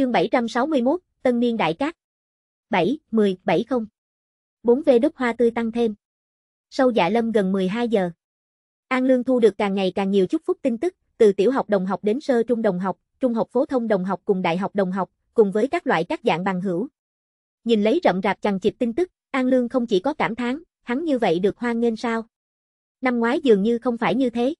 Chương 761, Tân niên đại cát. 7, 10, 70. 4V đúc hoa tươi tăng thêm. Sâu dạ lâm gần 12 giờ. An Lương thu được càng ngày càng nhiều chúc phúc tin tức, từ tiểu học đồng học đến sơ trung đồng học, trung học phổ thông đồng học cùng đại học đồng học, cùng với các loại các dạng bằng hữu. Nhìn lấy rậm rạp chằng chịt tin tức, An Lương không chỉ có cảm thán, hắn như vậy được hoan nghênh sao? Năm ngoái dường như không phải như thế.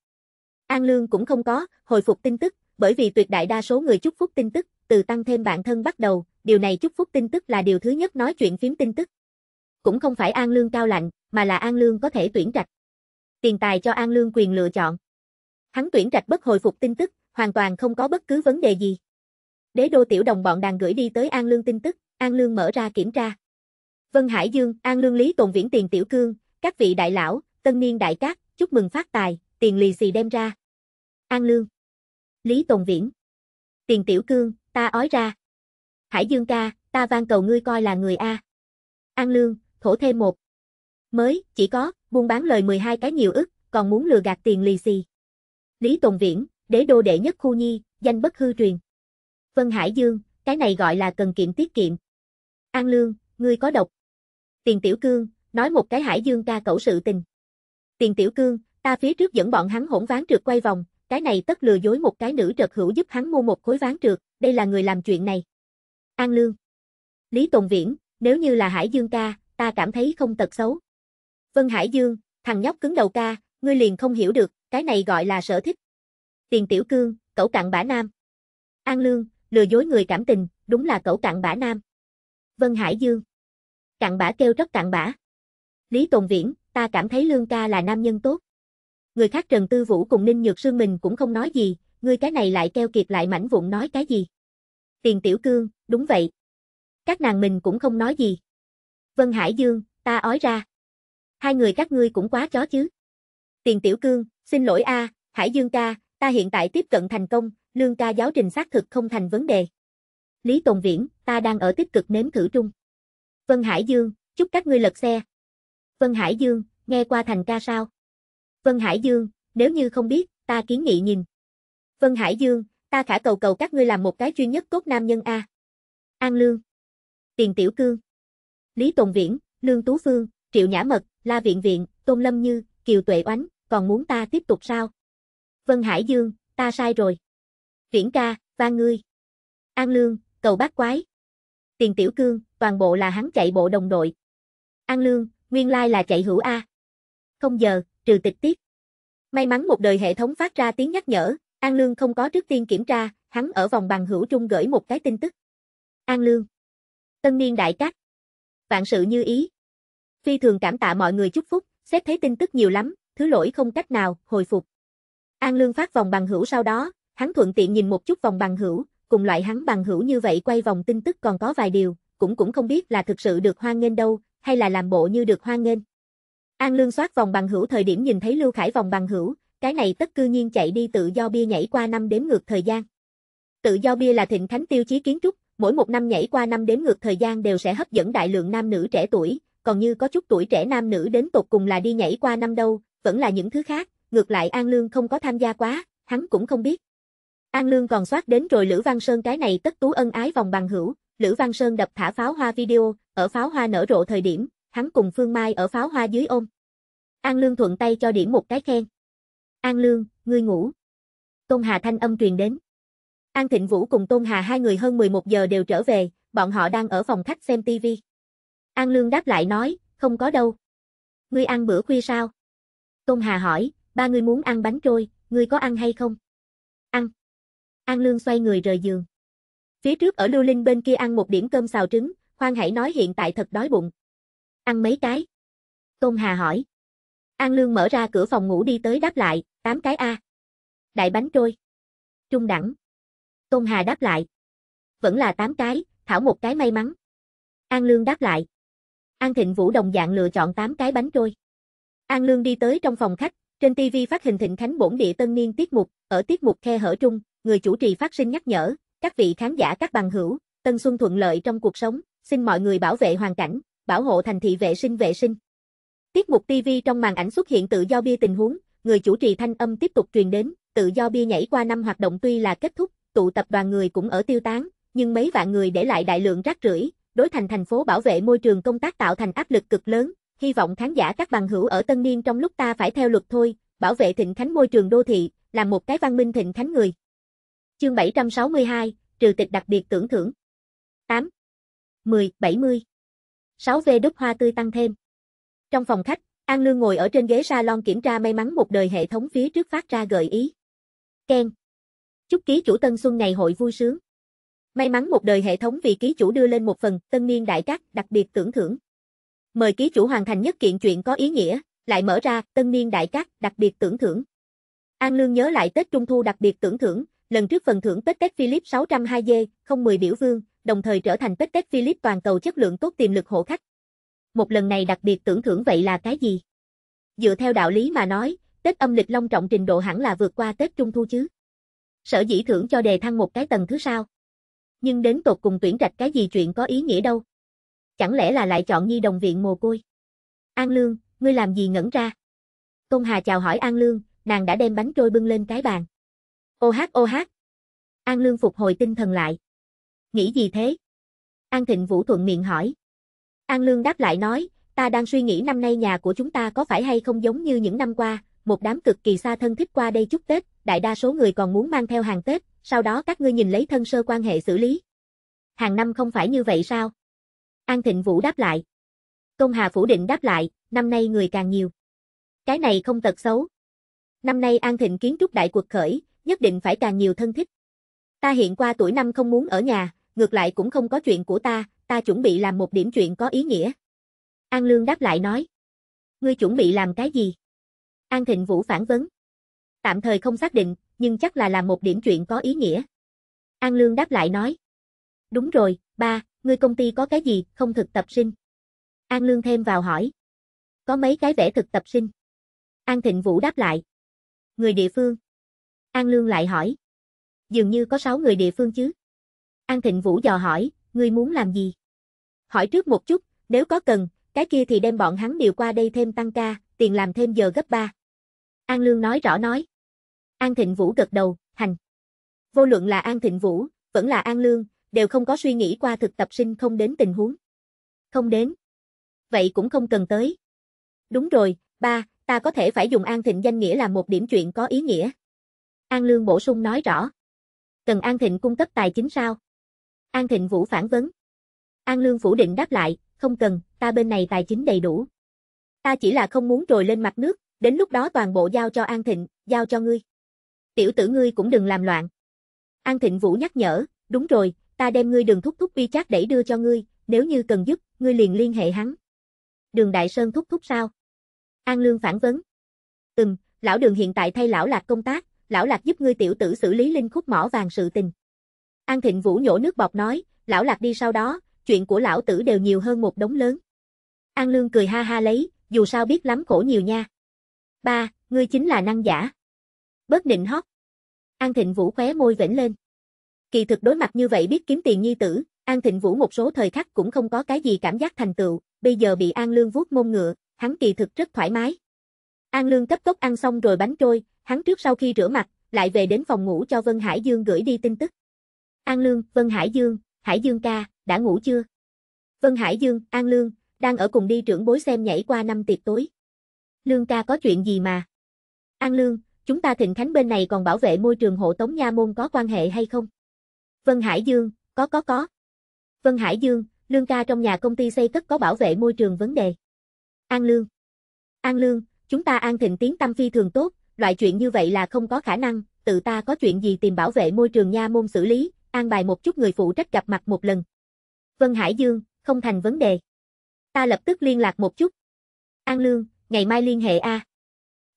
An Lương cũng không có, hồi phục tin tức, bởi vì tuyệt đại đa số người chúc phúc tin tức, từ tăng thêm bản thân bắt đầu, điều này chúc phúc tin tức là điều thứ nhất nói chuyện phím tin tức. Cũng không phải an lương cao lạnh, mà là an lương có thể tuyển trạch. Tiền tài cho an lương quyền lựa chọn. Hắn tuyển trạch bất hồi phục tin tức, hoàn toàn không có bất cứ vấn đề gì. Đế đô tiểu đồng bọn đang gửi đi tới an lương tin tức, an lương mở ra kiểm tra. Vân Hải Dương, an lương lý tồn viễn tiền tiểu cương, các vị đại lão, tân niên đại cát, chúc mừng phát tài, tiền lì xì đem ra. An lương. Lý Tồn Viễn. Tiền Tiểu Cương, ta ói ra. Hải Dương ca, ta van cầu ngươi coi là người A. An Lương, thổ thêm một. Mới, chỉ có, buôn bán lời 12 cái nhiều ức, còn muốn lừa gạt tiền lì xì. Lý Tồn Viễn, đế đô đệ nhất khu nhi, danh bất hư truyền. Vân Hải Dương, cái này gọi là cần kiệm tiết kiệm. An Lương, ngươi có độc. Tiền Tiểu Cương, nói một cái Hải Dương ca cẩu sự tình. Tiền Tiểu Cương, ta phía trước dẫn bọn hắn hỗn ván trượt quay vòng, cái này tất lừa dối một cái nữ trật hữu giúp hắn mua một khối ván trượt, đây là người làm chuyện này. An Lương Lý Tùng Viễn, nếu như là Hải Dương ca, ta cảm thấy không tật xấu. Vân Hải Dương, thằng nhóc cứng đầu ca, ngươi liền không hiểu được, cái này gọi là sở thích. Tiền Tiểu Cương, cẩu cặn bã nam. An Lương, lừa dối người cảm tình, đúng là cẩu cặn bã nam. Vân Hải Dương Cặn bã kêu rất cặn bã. Lý Tùng Viễn, ta cảm thấy Lương ca là nam nhân tốt người khác Trần Tư Vũ cùng Ninh Nhược Sương mình cũng không nói gì, ngươi cái này lại keo kiệt lại mảnh vụn nói cái gì. Tiền Tiểu Cương, đúng vậy. Các nàng mình cũng không nói gì. Vân Hải Dương, ta ói ra. Hai người các ngươi cũng quá chó chứ. Tiền Tiểu Cương, xin lỗi a, Hải Dương ca, ta hiện tại tiếp cận thành công, lương ca giáo trình xác thực không thành vấn đề. Lý Tồn Viễn, ta đang ở tích cực nếm thử trung. Vân Hải Dương, chúc các ngươi lật xe. Vân Hải Dương, nghe qua thành ca sao? Vân Hải Dương, nếu như không biết, ta kiến nghị nhìn. Vân Hải Dương, ta khả cầu cầu các ngươi làm một cái chuyên nhất cốt nam nhân A. An Lương. Tiền Tiểu Cương. Lý Tùng Viễn, Lương Tú Phương, Triệu Nhã Mật, La Viện Viện, Tôn Lâm Như, Kiều Tuệ Oánh, còn muốn ta tiếp tục sao? Vân Hải Dương, ta sai rồi. Viễn ca, và ngươi. An Lương, cầu bác quái. Tiền Tiểu Cương, toàn bộ là hắn chạy bộ đồng đội. An Lương, nguyên lai là chạy hữu A. Không giờ trừ tịch tiết. May mắn một đời hệ thống phát ra tiếng nhắc nhở, An Lương không có trước tiên kiểm tra, hắn ở vòng bằng hữu trung gửi một cái tin tức. An Lương. Tân niên đại cát. Vạn sự như ý. Phi thường cảm tạ mọi người chúc phúc, xét thấy tin tức nhiều lắm, thứ lỗi không cách nào, hồi phục. An Lương phát vòng bằng hữu sau đó, hắn thuận tiện nhìn một chút vòng bằng hữu, cùng loại hắn bằng hữu như vậy quay vòng tin tức còn có vài điều, cũng cũng không biết là thực sự được hoan nghênh đâu, hay là làm bộ như được hoan nghênh. An Lương soát vòng bằng hữu thời điểm nhìn thấy Lưu Khải vòng bằng hữu, cái này tất cư nhiên chạy đi tự do bia nhảy qua năm đếm ngược thời gian. Tự do bia là thịnh thánh tiêu chí kiến trúc, mỗi một năm nhảy qua năm đếm ngược thời gian đều sẽ hấp dẫn đại lượng nam nữ trẻ tuổi, còn như có chút tuổi trẻ nam nữ đến tột cùng là đi nhảy qua năm đâu, vẫn là những thứ khác, ngược lại An Lương không có tham gia quá, hắn cũng không biết. An Lương còn soát đến rồi Lữ Văn Sơn cái này tất tú ân ái vòng bằng hữu, Lữ Văn Sơn đập thả pháo hoa video, ở pháo hoa nở rộ thời điểm, hắn cùng Phương Mai ở pháo hoa dưới ôm. An Lương thuận tay cho điểm một cái khen. An Lương, ngươi ngủ. Tôn Hà thanh âm truyền đến. An Thịnh Vũ cùng Tôn Hà hai người hơn 11 giờ đều trở về, bọn họ đang ở phòng khách xem TV. An Lương đáp lại nói, không có đâu. Ngươi ăn bữa khuya sao? Tôn Hà hỏi, ba ngươi muốn ăn bánh trôi, ngươi có ăn hay không? Ăn. An Lương xoay người rời giường. Phía trước ở Lưu Linh bên kia ăn một điểm cơm xào trứng, khoan hãy nói hiện tại thật đói bụng. Ăn mấy cái? Tôn Hà hỏi. An Lương mở ra cửa phòng ngủ đi tới đáp lại, tám cái A. Đại bánh trôi. Trung đẳng. Tôn Hà đáp lại. Vẫn là tám cái, thảo một cái may mắn. An Lương đáp lại. An Thịnh Vũ đồng dạng lựa chọn tám cái bánh trôi. An Lương đi tới trong phòng khách, trên TV phát hình Thịnh Khánh bổn địa tân niên tiết mục, ở tiết mục khe hở trung, người chủ trì phát sinh nhắc nhở, các vị khán giả các bằng hữu, tân xuân thuận lợi trong cuộc sống, xin mọi người bảo vệ hoàn cảnh, bảo hộ thành thị vệ sinh vệ sinh. Tiết mục TV trong màn ảnh xuất hiện tự do bia tình huống, người chủ trì thanh âm tiếp tục truyền đến, tự do bia nhảy qua năm hoạt động tuy là kết thúc, tụ tập đoàn người cũng ở tiêu tán, nhưng mấy vạn người để lại đại lượng rác rưởi, đối thành thành phố bảo vệ môi trường công tác tạo thành áp lực cực lớn, hy vọng khán giả các bằng hữu ở Tân Niên trong lúc ta phải theo luật thôi, bảo vệ thịnh khánh môi trường đô thị, làm một cái văn minh thịnh khánh người. Chương 762, trừ tịch đặc biệt tưởng thưởng. 8. 10, 70 6V đúc hoa tươi tăng thêm. Trong phòng khách, An Lương ngồi ở trên ghế salon kiểm tra may mắn một đời hệ thống phía trước phát ra gợi ý. Ken. Chúc ký chủ Tân Xuân ngày hội vui sướng. May mắn một đời hệ thống vì ký chủ đưa lên một phần tân niên đại cát đặc biệt tưởng thưởng. Mời ký chủ hoàn thành nhất kiện chuyện có ý nghĩa, lại mở ra tân niên đại cát đặc biệt tưởng thưởng. An Lương nhớ lại Tết Trung Thu đặc biệt tưởng thưởng, lần trước phần thưởng Tết Tết Philip 602G, 010 biểu vương, đồng thời trở thành tết tết Philip toàn cầu chất lượng tốt tiềm lực hộ khách. Một lần này đặc biệt tưởng thưởng vậy là cái gì? Dựa theo đạo lý mà nói, Tết âm lịch long trọng trình độ hẳn là vượt qua Tết Trung Thu chứ. Sở dĩ thưởng cho đề thăng một cái tầng thứ sao? Nhưng đến tột cùng tuyển trạch cái gì chuyện có ý nghĩa đâu? Chẳng lẽ là lại chọn nhi đồng viện mồ côi? An Lương, ngươi làm gì ngẩn ra? Tôn Hà chào hỏi An Lương, nàng đã đem bánh trôi bưng lên cái bàn. Ô hát ô hát. An Lương phục hồi tinh thần lại nghĩ gì thế? An Thịnh Vũ thuận miệng hỏi. An Lương đáp lại nói, ta đang suy nghĩ năm nay nhà của chúng ta có phải hay không giống như những năm qua, một đám cực kỳ xa thân thích qua đây chúc Tết, đại đa số người còn muốn mang theo hàng Tết, sau đó các ngươi nhìn lấy thân sơ quan hệ xử lý. Hàng năm không phải như vậy sao? An Thịnh Vũ đáp lại. Công Hà phủ định đáp lại, năm nay người càng nhiều. Cái này không tật xấu. Năm nay An Thịnh kiến trúc đại cuộc khởi, nhất định phải càng nhiều thân thích. Ta hiện qua tuổi năm không muốn ở nhà, ngược lại cũng không có chuyện của ta, ta chuẩn bị làm một điểm chuyện có ý nghĩa. An Lương đáp lại nói. Ngươi chuẩn bị làm cái gì? An Thịnh Vũ phản vấn. Tạm thời không xác định, nhưng chắc là làm một điểm chuyện có ý nghĩa. An Lương đáp lại nói. Đúng rồi, ba, ngươi công ty có cái gì, không thực tập sinh. An Lương thêm vào hỏi. Có mấy cái vẽ thực tập sinh. An Thịnh Vũ đáp lại. Người địa phương. An Lương lại hỏi. Dường như có 6 người địa phương chứ. An Thịnh Vũ dò hỏi, ngươi muốn làm gì? Hỏi trước một chút, nếu có cần, cái kia thì đem bọn hắn điều qua đây thêm tăng ca, tiền làm thêm giờ gấp ba. An Lương nói rõ nói. An Thịnh Vũ gật đầu, hành. Vô luận là An Thịnh Vũ, vẫn là An Lương, đều không có suy nghĩ qua thực tập sinh không đến tình huống. Không đến. Vậy cũng không cần tới. Đúng rồi, ba, ta có thể phải dùng An Thịnh danh nghĩa là một điểm chuyện có ý nghĩa. An Lương bổ sung nói rõ. Cần An Thịnh cung cấp tài chính sao? An Thịnh Vũ phản vấn. An Lương phủ định đáp lại, không cần, ta bên này tài chính đầy đủ. Ta chỉ là không muốn trồi lên mặt nước, đến lúc đó toàn bộ giao cho An Thịnh, giao cho ngươi. Tiểu tử ngươi cũng đừng làm loạn. An Thịnh Vũ nhắc nhở, đúng rồi, ta đem ngươi đường thúc thúc bi chát đẩy đưa cho ngươi, nếu như cần giúp, ngươi liền liên hệ hắn. Đường Đại Sơn thúc thúc sao? An Lương phản vấn. Ừm, lão đường hiện tại thay lão lạc công tác, lão lạc giúp ngươi tiểu tử xử lý linh khúc mỏ vàng sự tình. An Thịnh Vũ nhổ nước bọt nói, lão lạc đi sau đó, chuyện của lão tử đều nhiều hơn một đống lớn. An Lương cười ha ha lấy, dù sao biết lắm khổ nhiều nha. Ba, ngươi chính là năng giả. Bớt nịnh hót. An Thịnh Vũ khóe môi vểnh lên. Kỳ thực đối mặt như vậy biết kiếm tiền nhi tử, An Thịnh Vũ một số thời khắc cũng không có cái gì cảm giác thành tựu, bây giờ bị An Lương vuốt mông ngựa, hắn kỳ thực rất thoải mái. An Lương cấp tốc ăn xong rồi bánh trôi, hắn trước sau khi rửa mặt, lại về đến phòng ngủ cho Vân Hải Dương gửi đi tin tức. An Lương, Vân Hải Dương, Hải Dương ca, đã ngủ chưa? Vân Hải Dương, An Lương, đang ở cùng đi trưởng bối xem nhảy qua năm tiệc tối. Lương ca có chuyện gì mà? An Lương, chúng ta thịnh khánh bên này còn bảo vệ môi trường hộ tống nha môn có quan hệ hay không? Vân Hải Dương, có có có. Vân Hải Dương, Lương ca trong nhà công ty xây cất có bảo vệ môi trường vấn đề. An Lương. An Lương, chúng ta An Thịnh tiến tâm phi thường tốt, loại chuyện như vậy là không có khả năng, tự ta có chuyện gì tìm bảo vệ môi trường nha môn xử lý, an bài một chút người phụ trách gặp mặt một lần. Vân Hải Dương, không thành vấn đề. Ta lập tức liên lạc một chút. An Lương, ngày mai liên hệ A.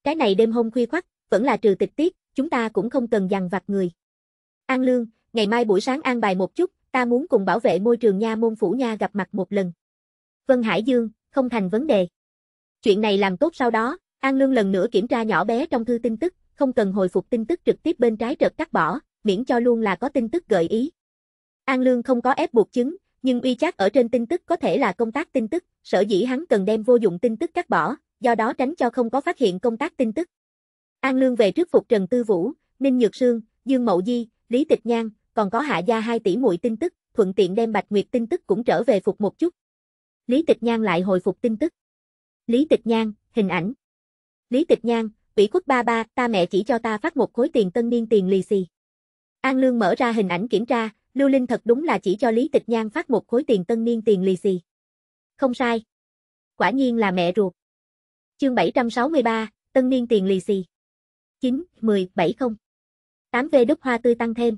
Cái này đêm hôm khuya khoắt, vẫn là trừ tịch tiết, chúng ta cũng không cần dằn vặt người. An Lương, ngày mai buổi sáng an bài một chút, ta muốn cùng bảo vệ môi trường nha môn phủ nha gặp mặt một lần. Vân Hải Dương, không thành vấn đề. Chuyện này làm tốt sau đó, An Lương lần nữa kiểm tra nhỏ bé trong thư tin tức, không cần hồi phục tin tức trực tiếp bên trái trật cắt bỏ, miễn cho luôn là có tin tức gợi ý. An Lương không có ép buộc chứng, nhưng uy chắc ở trên tin tức có thể là công tác tin tức, sở dĩ hắn cần đem vô dụng tin tức cắt bỏ, do đó tránh cho không có phát hiện công tác tin tức. An Lương về trước phục Trần Tư Vũ, Ninh Nhược Sương, Dương Mậu Di, Lý Tịch Nhan, còn có Hạ Gia hai tỷ muội tin tức, thuận tiện đem Bạch Nguyệt tin tức cũng trở về phục một chút. Lý Tịch Nhan lại hồi phục tin tức. Lý Tịch Nhan, hình ảnh. Lý Tịch Nhan, Ủy quốc ba ba, ta mẹ chỉ cho ta phát một khối tiền tân niên tiền lì xì. An Lương mở ra hình ảnh kiểm tra, Lưu Linh thật đúng là chỉ cho Lý Tịch Nhan phát một khối tiền tân niên tiền lì xì. Không sai. Quả nhiên là mẹ ruột. Chương 763, tân niên tiền lì xì. 9, 10, 70. 8 v đúc hoa tươi tăng thêm.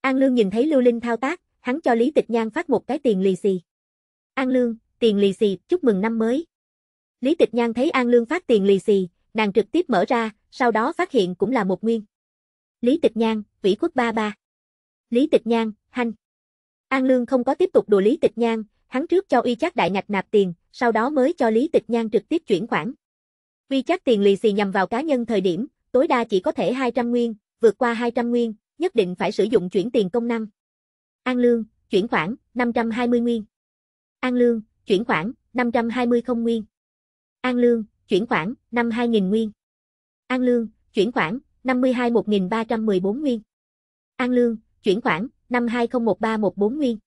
An Lương nhìn thấy Lưu Linh thao tác, hắn cho Lý Tịch Nhan phát một cái tiền lì xì. An Lương, tiền lì xì, chúc mừng năm mới. Lý Tịch Nhan thấy An Lương phát tiền lì xì, nàng trực tiếp mở ra, sau đó phát hiện cũng là một nguyên. Lý Tịch Nhan, vĩ quốc ba ba. Lý Tịch Nhan, hanh. An Lương không có tiếp tục đùa Lý Tịch Nhan, hắn trước cho uy chắc đại ngạch nạp tiền, sau đó mới cho Lý Tịch Nhan trực tiếp chuyển khoản. Uy chắc tiền lì xì nhằm vào cá nhân thời điểm, tối đa chỉ có thể 200 nguyên, vượt qua 200 nguyên, nhất định phải sử dụng chuyển tiền công năng. An Lương, chuyển khoản, 520 nguyên. An Lương, chuyển khoản, 520 không nguyên. An Lương, chuyển khoản, 52.000 nguyên. An Lương, chuyển khoản, 52 1314 nguyên. An lương, chuyển khoản, năm 2013-14 nguyên.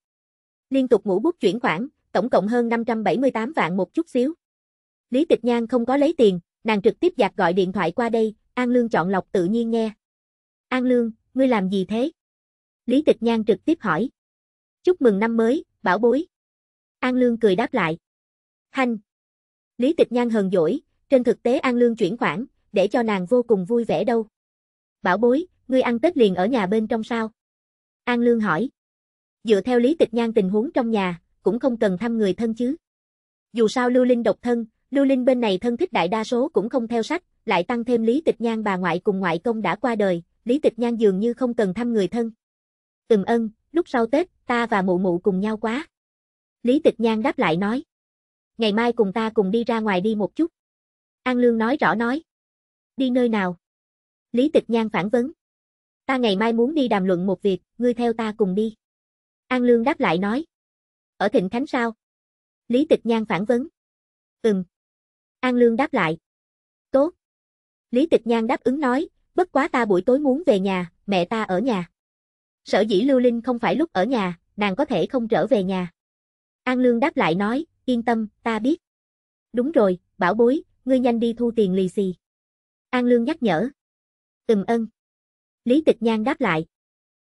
Liên tục ngủ bút chuyển khoản, tổng cộng hơn 578 vạn một chút xíu. Lý Tịch Nhan không có lấy tiền, nàng trực tiếp giặt gọi điện thoại qua đây, An Lương chọn lọc tự nhiên nghe. An Lương, ngươi làm gì thế? Lý Tịch Nhan trực tiếp hỏi. Chúc mừng năm mới, bảo bối. An Lương cười đáp lại. Hành. Lý Tịch Nhan hờn dỗi, trên thực tế An Lương chuyển khoản, để cho nàng vô cùng vui vẻ đâu. Bảo bối, ngươi ăn Tết liền ở nhà bên trong sao? An Lương hỏi. Dựa theo lý tịch nhan tình huống trong nhà, cũng không cần thăm người thân chứ. Dù sao Lưu Linh độc thân, Lưu Linh bên này thân thích đại đa số cũng không theo sách, lại tăng thêm lý tịch nhan bà ngoại cùng ngoại công đã qua đời, lý tịch nhan dường như không cần thăm người thân. Ừm ân, lúc sau Tết, ta và mụ mụ cùng nhau quá. Lý tịch nhan đáp lại nói. Ngày mai cùng ta cùng đi ra ngoài đi một chút. An Lương nói rõ nói. Đi nơi nào? Lý tịch nhan phản vấn. Ta ngày mai muốn đi đàm luận một việc, ngươi theo ta cùng đi. An Lương đáp lại nói. Ở Thịnh Khánh sao? Lý Tịch Nhan phản vấn. Ừm. An Lương đáp lại. Tốt. Lý Tịch Nhan đáp ứng nói, bất quá ta buổi tối muốn về nhà, mẹ ta ở nhà. Sở dĩ Lưu Linh không phải lúc ở nhà, nàng có thể không trở về nhà. An Lương đáp lại nói, yên tâm, ta biết. Đúng rồi, bảo bối, ngươi nhanh đi thu tiền lì xì. An Lương nhắc nhở. Ừm ân. Lý Tịch Nhan đáp lại.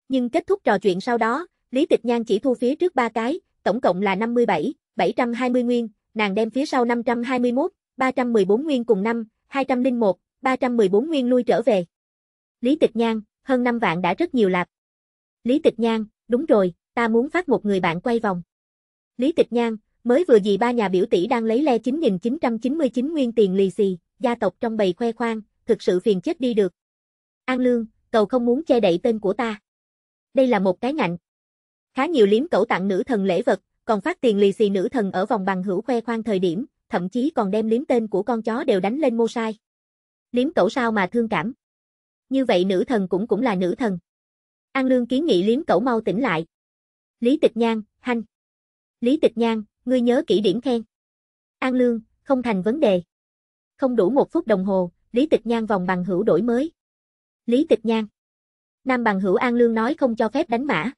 Nhưng kết thúc trò chuyện sau đó, Lý Tịch Nhan chỉ thu phía trước ba cái, tổng cộng là 57, 720 nguyên, nàng đem phía sau 521, 314 nguyên cùng năm, 201, 314 nguyên lui trở về. Lý Tịch Nhan, hơn 5 vạn đã rất nhiều lạc. Lý Tịch Nhan, đúng rồi, ta muốn phát một người bạn quay vòng. Lý Tịch Nhan, mới vừa gì ba nhà biểu tỷ đang lấy le 9.999 nguyên tiền lì xì, gia tộc trong bầy khoe khoang, thực sự phiền chết đi được. An Lương, cầu không muốn che đậy tên của ta. Đây là một cái ngạnh. Khá nhiều liếm cậu tặng nữ thần lễ vật, còn phát tiền lì xì nữ thần ở vòng bằng hữu khoe khoang thời điểm, thậm chí còn đem liếm tên của con chó đều đánh lên mô sai. Liếm cậu sao mà thương cảm. Như vậy nữ thần cũng cũng là nữ thần. An Lương kiến nghị liếm cậu mau tỉnh lại. Lý Tịch Nhan, hanh. Lý Tịch Nhan, ngươi nhớ kỹ điểm khen. An Lương, không thành vấn đề. Không đủ một phút đồng hồ, Lý Tịch Nhan vòng bằng hữu đổi mới. Lý Tịch Nhan. Nam bằng hữu An Lương nói không cho phép đánh mã.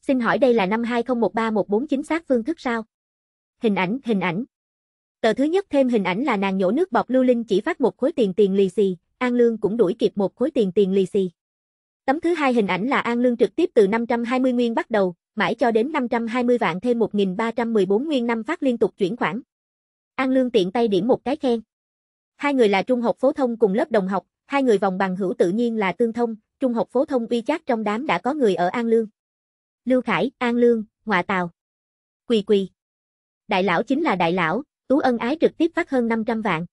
Xin hỏi đây là năm 2013-14 chính xác phương thức sao? Hình ảnh, hình ảnh. Tờ thứ nhất thêm hình ảnh là nàng nhổ nước bọt lưu linh chỉ phát một khối tiền tiền lì xì, An Lương cũng đuổi kịp một khối tiền tiền lì xì. Tấm thứ hai hình ảnh là An Lương trực tiếp từ 520 nguyên bắt đầu, mãi cho đến 520 vạn thêm 1314 nguyên năm phát liên tục chuyển khoản. An Lương tiện tay điểm một cái khen. Hai người là trung học phổ thông cùng lớp đồng học, Hai người vòng bằng hữu tự nhiên là tương thông, trung học phổ thông uy chắc trong đám đã có người ở An Lương. Lưu Khải, An Lương, Ngoạ Tàu. Quỳ quỳ. Đại lão chính là đại lão, Tú Ân Ái trực tiếp phát hơn 500 vạn.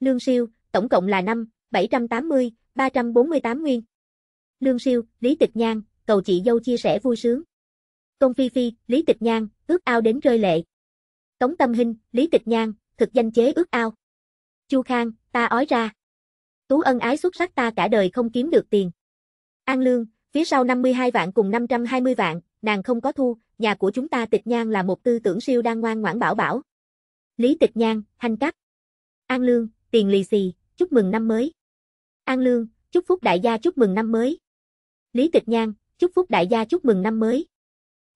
Lương siêu, tổng cộng là 5, 780, 348 nguyên. Lương siêu, Lý Tịch Nhan, cầu chị dâu chia sẻ vui sướng. Công Phi Phi, Lý Tịch Nhan, ước ao đến rơi lệ. Tống Tâm Hinh, Lý Tịch Nhan, thực danh chế ước ao. Chu Khang, ta ói ra. Tú ân ái xuất sắc ta cả đời không kiếm được tiền. An lương, phía sau 52 vạn cùng 520 vạn, nàng không có thu, nhà của chúng ta tịch nhang là một tư tưởng siêu đang ngoan ngoãn bảo bảo. Lý tịch nhang, thanh cắt. An lương, tiền lì xì, chúc mừng năm mới. An lương, chúc phúc đại gia chúc mừng năm mới. Lý tịch nhang, chúc phúc đại gia chúc mừng năm mới.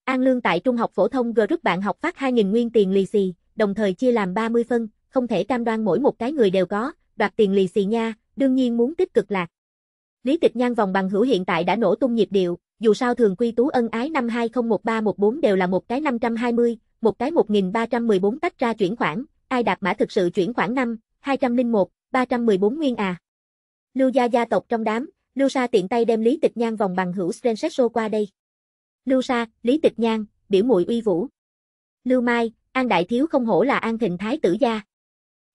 An lương tại trung học phổ thông group bạn học phát 2.000 nguyên tiền lì xì, đồng thời chia làm 30 phân, không thể cam đoan mỗi một cái người đều có, đoạt tiền lì xì nha, đương nhiên muốn tích cực lạc. Lý Tịch Nhan vòng bằng hữu hiện tại đã nổ tung nhịp điệu, dù sao thường quy tú ân ái năm 2013-14 đều là một cái 520, một cái 1314 tách ra chuyển khoản, ai đạt mã thực sự chuyển khoản năm 201, 314 nguyên à. Lưu gia gia tộc trong đám, Lưu Sa tiện tay đem Lý Tịch Nhan vòng bằng hữu Srensesso qua đây. Lưu Sa, Lý Tịch Nhan, biểu muội uy vũ. Lưu Mai, An Đại Thiếu không hổ là An Thịnh Thái tử gia.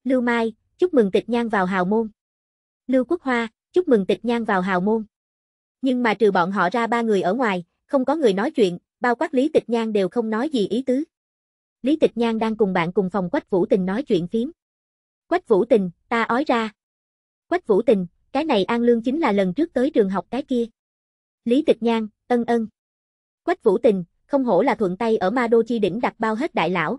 Lưu Mai, chúc mừng Tịch Nhan vào hào môn. Lưu Quốc Hoa, chúc mừng tịch nhan vào hào môn. Nhưng mà trừ bọn họ ra ba người ở ngoài, không có người nói chuyện, bao quát Lý Tịch Nhan đều không nói gì ý tứ. Lý Tịch Nhan đang cùng bạn cùng phòng Quách Vũ Tình nói chuyện phím. Quách Vũ Tình, ta ói ra. Quách Vũ Tình, cái này An Lương chính là lần trước tới trường học cái kia. Lý Tịch Nhan, ân ân. Quách Vũ Tình, không hổ là thuận tay ở Ma Đô Chi Đỉnh đặt bao hết đại lão.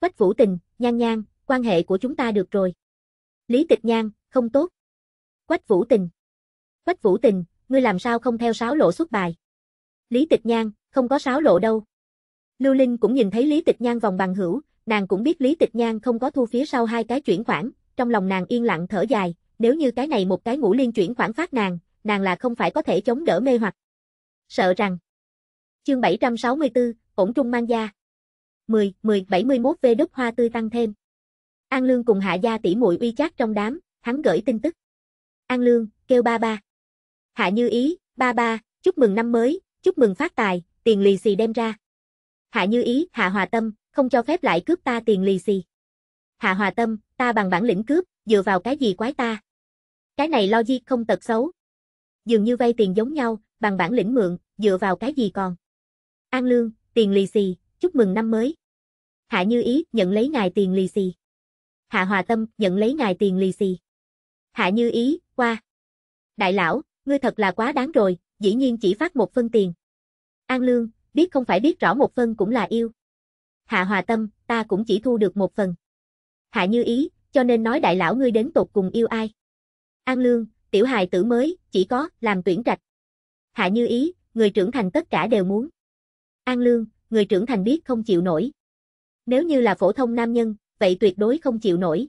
Quách Vũ Tình, nhan nhan, quan hệ của chúng ta được rồi. Lý Tịch Nhan, không tốt. Quách Vũ Tình. Quách Vũ Tình, ngươi làm sao không theo sáo lộ xuất bài? Lý Tịch Nhan, không có sáo lộ đâu. Lưu Linh cũng nhìn thấy Lý Tịch Nhan vòng bằng hữu, nàng cũng biết Lý Tịch Nhan không có thu phía sau hai cái chuyển khoản, trong lòng nàng yên lặng thở dài, nếu như cái này một cái ngũ liên chuyển khoản phát nàng, nàng là không phải có thể chống đỡ mê hoặc. Sợ rằng. Chương 764, ổn trung mang gia. 10, 10, 71 vê đúc hoa tươi tăng thêm. An Lương cùng Hạ Gia tỷ muội uy chát trong đám, hắn gửi tin tức. An Lương, kêu ba ba. Hạ Như Ý, ba ba, chúc mừng năm mới, chúc mừng phát tài, tiền lì xì đem ra. Hạ Như Ý, Hạ Hòa Tâm, không cho phép lại cướp ta tiền lì xì. Hạ Hòa Tâm, ta bằng bản lĩnh cướp, dựa vào cái gì quái ta? Cái này logic không tật xấu. Dường như vay tiền giống nhau, bằng bản lĩnh mượn, dựa vào cái gì còn? An Lương, tiền lì xì, chúc mừng năm mới. Hạ Như Ý, nhận lấy ngài tiền lì xì. Hạ Hòa Tâm, nhận lấy ngài tiền lì xì. Hạ Như Ý, qua. Đại lão, ngươi thật là quá đáng rồi, dĩ nhiên chỉ phát một phân tiền. An Lương, biết không phải biết rõ một phân cũng là yêu. Hạ Hòa Tâm, ta cũng chỉ thu được một phần. Hạ Như Ý, cho nên nói đại lão ngươi đến tột cùng yêu ai. An Lương, tiểu hài tử mới, chỉ có, làm tuyển trạch. Hạ Như Ý, người trưởng thành tất cả đều muốn. An Lương, người trưởng thành biết không chịu nổi. Nếu như là phổ thông nam nhân, vậy tuyệt đối không chịu nổi.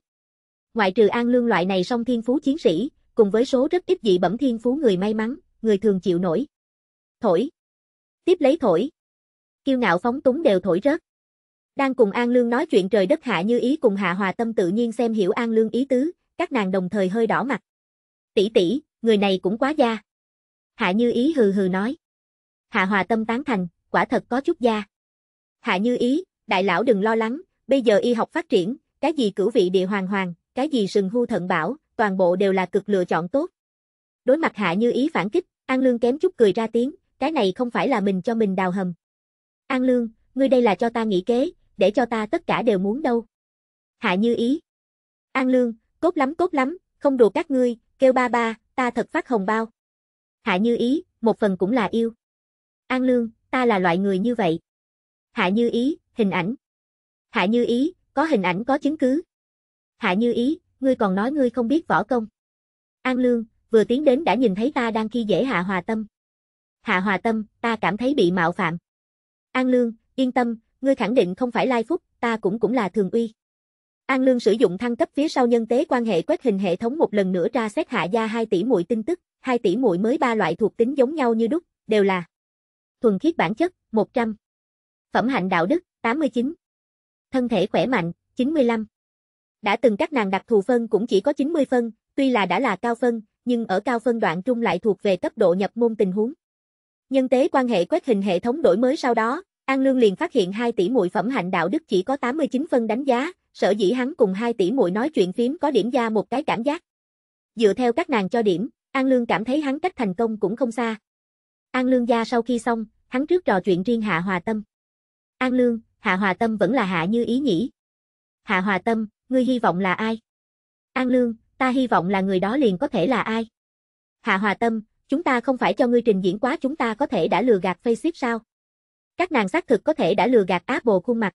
Ngoại trừ An Lương loại này song thiên phú chiến sĩ, cùng với số rất ít dị bẩm thiên phú người may mắn, người thường chịu nổi. Thổi. Tiếp lấy thổi. Kiêu ngạo phóng túng đều thổi rớt. Đang cùng An Lương nói chuyện trời đất Hạ Như Ý cùng Hạ Hòa Tâm tự nhiên xem hiểu An Lương ý tứ, các nàng đồng thời hơi đỏ mặt. Tỷ tỷ, người này cũng quá da. Hạ Như Ý hừ hừ nói. Hạ Hòa Tâm tán thành, quả thật có chút da. Hạ Như Ý, đại lão đừng lo lắng, bây giờ y học phát triển, cái gì cửu vị địa hoàng hoàng, cái gì sừng hưu thận bảo, toàn bộ đều là cực lựa chọn tốt. Đối mặt Hạ Như Ý phản kích, An Lương kém chút cười ra tiếng, cái này không phải là mình cho mình đào hầm. An Lương, ngươi đây là cho ta nghĩ kế, để cho ta tất cả đều muốn đâu. Hạ Như Ý. An Lương, cốt lắm cốt lắm, không đùa các ngươi, kêu ba ba, ta thật phát hồng bao. Hạ Như Ý, một phần cũng là yêu. An Lương, ta là loại người như vậy. Hạ Như Ý, hình ảnh. Hạ Như Ý, có hình ảnh có chứng cứ. Hạ Như Ý, ngươi còn nói ngươi không biết võ công. An Lương, vừa tiến đến đã nhìn thấy ta đang khi dễ Hạ Hòa Tâm. Hạ Hòa Tâm, ta cảm thấy bị mạo phạm. An Lương, yên tâm, ngươi khẳng định không phải Lai Phúc, ta cũng cũng là Thường Uy. An Lương sử dụng thăng cấp phía sau nhân tế quan hệ quét hình hệ thống một lần nữa ra xét hạ gia 2 tỷ muội tin tức, 2 tỷ muội mới ba loại thuộc tính giống nhau như đúc, đều là thuần khiết bản chất, 100. Phẩm hạnh đạo đức, 89. Thân thể khỏe mạnh, 95. Đã từng các nàng đặc thù phân cũng chỉ có 90 phân, tuy là đã là cao phân, nhưng ở cao phân đoạn trung lại thuộc về cấp độ nhập môn tình huống. Nhân tế quan hệ quét hình hệ thống đổi mới sau đó, An Lương liền phát hiện hai tỷ muội phẩm hạnh đạo đức chỉ có 89 phân đánh giá, sở dĩ hắn cùng hai tỷ muội nói chuyện phím có điểm ra một cái cảm giác. Dựa theo các nàng cho điểm, An Lương cảm thấy hắn cách thành công cũng không xa. An Lương gia sau khi xong, hắn trước trò chuyện riêng Hạ Hòa Tâm. An Lương, Hạ Hòa Tâm vẫn là Hạ Như ý nhỉ. Hạ Hòa Tâm, ngươi hy vọng là ai? An Lương, ta hy vọng là người đó liền có thể là ai? Hạ Hòa Tâm, chúng ta không phải cho ngươi trình diễn quá chúng ta có thể đã lừa gạt Facebook sao? Các nàng xác thực có thể đã lừa gạt áp bồ khuôn mặt.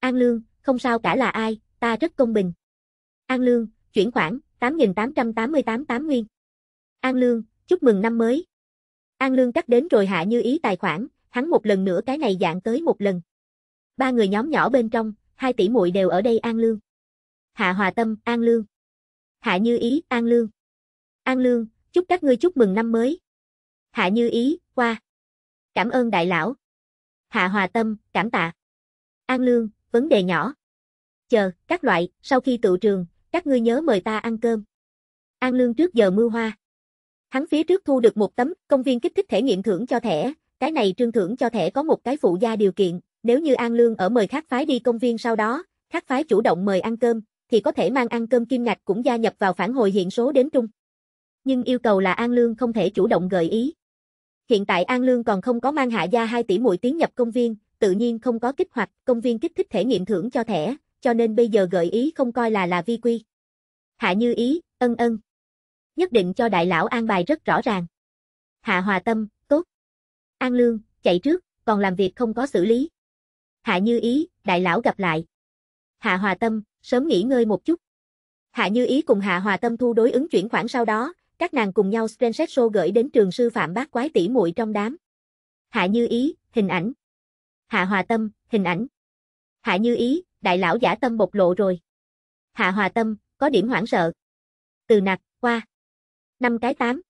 An Lương, không sao cả là ai, ta rất công bình. An Lương, chuyển khoản 8.888 nguyên. An Lương, chúc mừng năm mới. An Lương cắt đến rồi hạ như ý tài khoản, hắn một lần nữa cái này dạng tới một lần. Ba người nhóm nhỏ bên trong, hai tỷ muội đều ở đây An Lương. Hạ Hòa Tâm, An Lương. Hạ Như Ý, An Lương. An Lương, chúc các ngươi chúc mừng năm mới. Hạ Như Ý, qua. Cảm ơn đại lão. Hạ Hòa Tâm, cảm tạ. An Lương, vấn đề nhỏ. Chờ, các loại, sau khi tụ trường, các ngươi nhớ mời ta ăn cơm. An Lương trước giờ mưa hoa. Hắn phía trước thu được một tấm, công viên kích thích thể nghiệm thưởng cho thẻ, cái này trương thưởng cho thẻ có một cái phụ gia điều kiện, nếu như An Lương ở mời khác phái đi công viên sau đó, khác phái chủ động mời ăn cơm, thì có thể mang ăn cơm kim ngạch cũng gia nhập vào phản hồi hiện số đến trung. Nhưng yêu cầu là An Lương không thể chủ động gợi ý. Hiện tại An Lương còn không có mang hạ gia 2 tỷ mũi tiến nhập công viên, tự nhiên không có kích hoạt, công viên kích thích thể nghiệm thưởng cho thẻ, cho nên bây giờ gợi ý không coi là là vi quy. Hạ Như Ý, ân ân. Nhất định cho đại lão an bài rất rõ ràng. Hạ Hòa Tâm, tốt. An Lương, chạy trước, còn làm việc không có xử lý. Hạ Như Ý, đại lão gặp lại. Hạ Hòa Tâm, sớm nghỉ ngơi một chút. Hạ Như Ý cùng Hạ Hòa Tâm Thu đối ứng chuyển khoản sau đó, các nàng cùng nhau screenshot show gửi đến trường sư phạm bác quái tỷ muội trong đám. Hạ Như Ý, hình ảnh. Hạ Hòa Tâm, hình ảnh. Hạ Như Ý, đại lão giả tâm bộc lộ rồi. Hạ Hòa Tâm, có điểm hoảng sợ. Từ nặc, qua. Năm cái tám.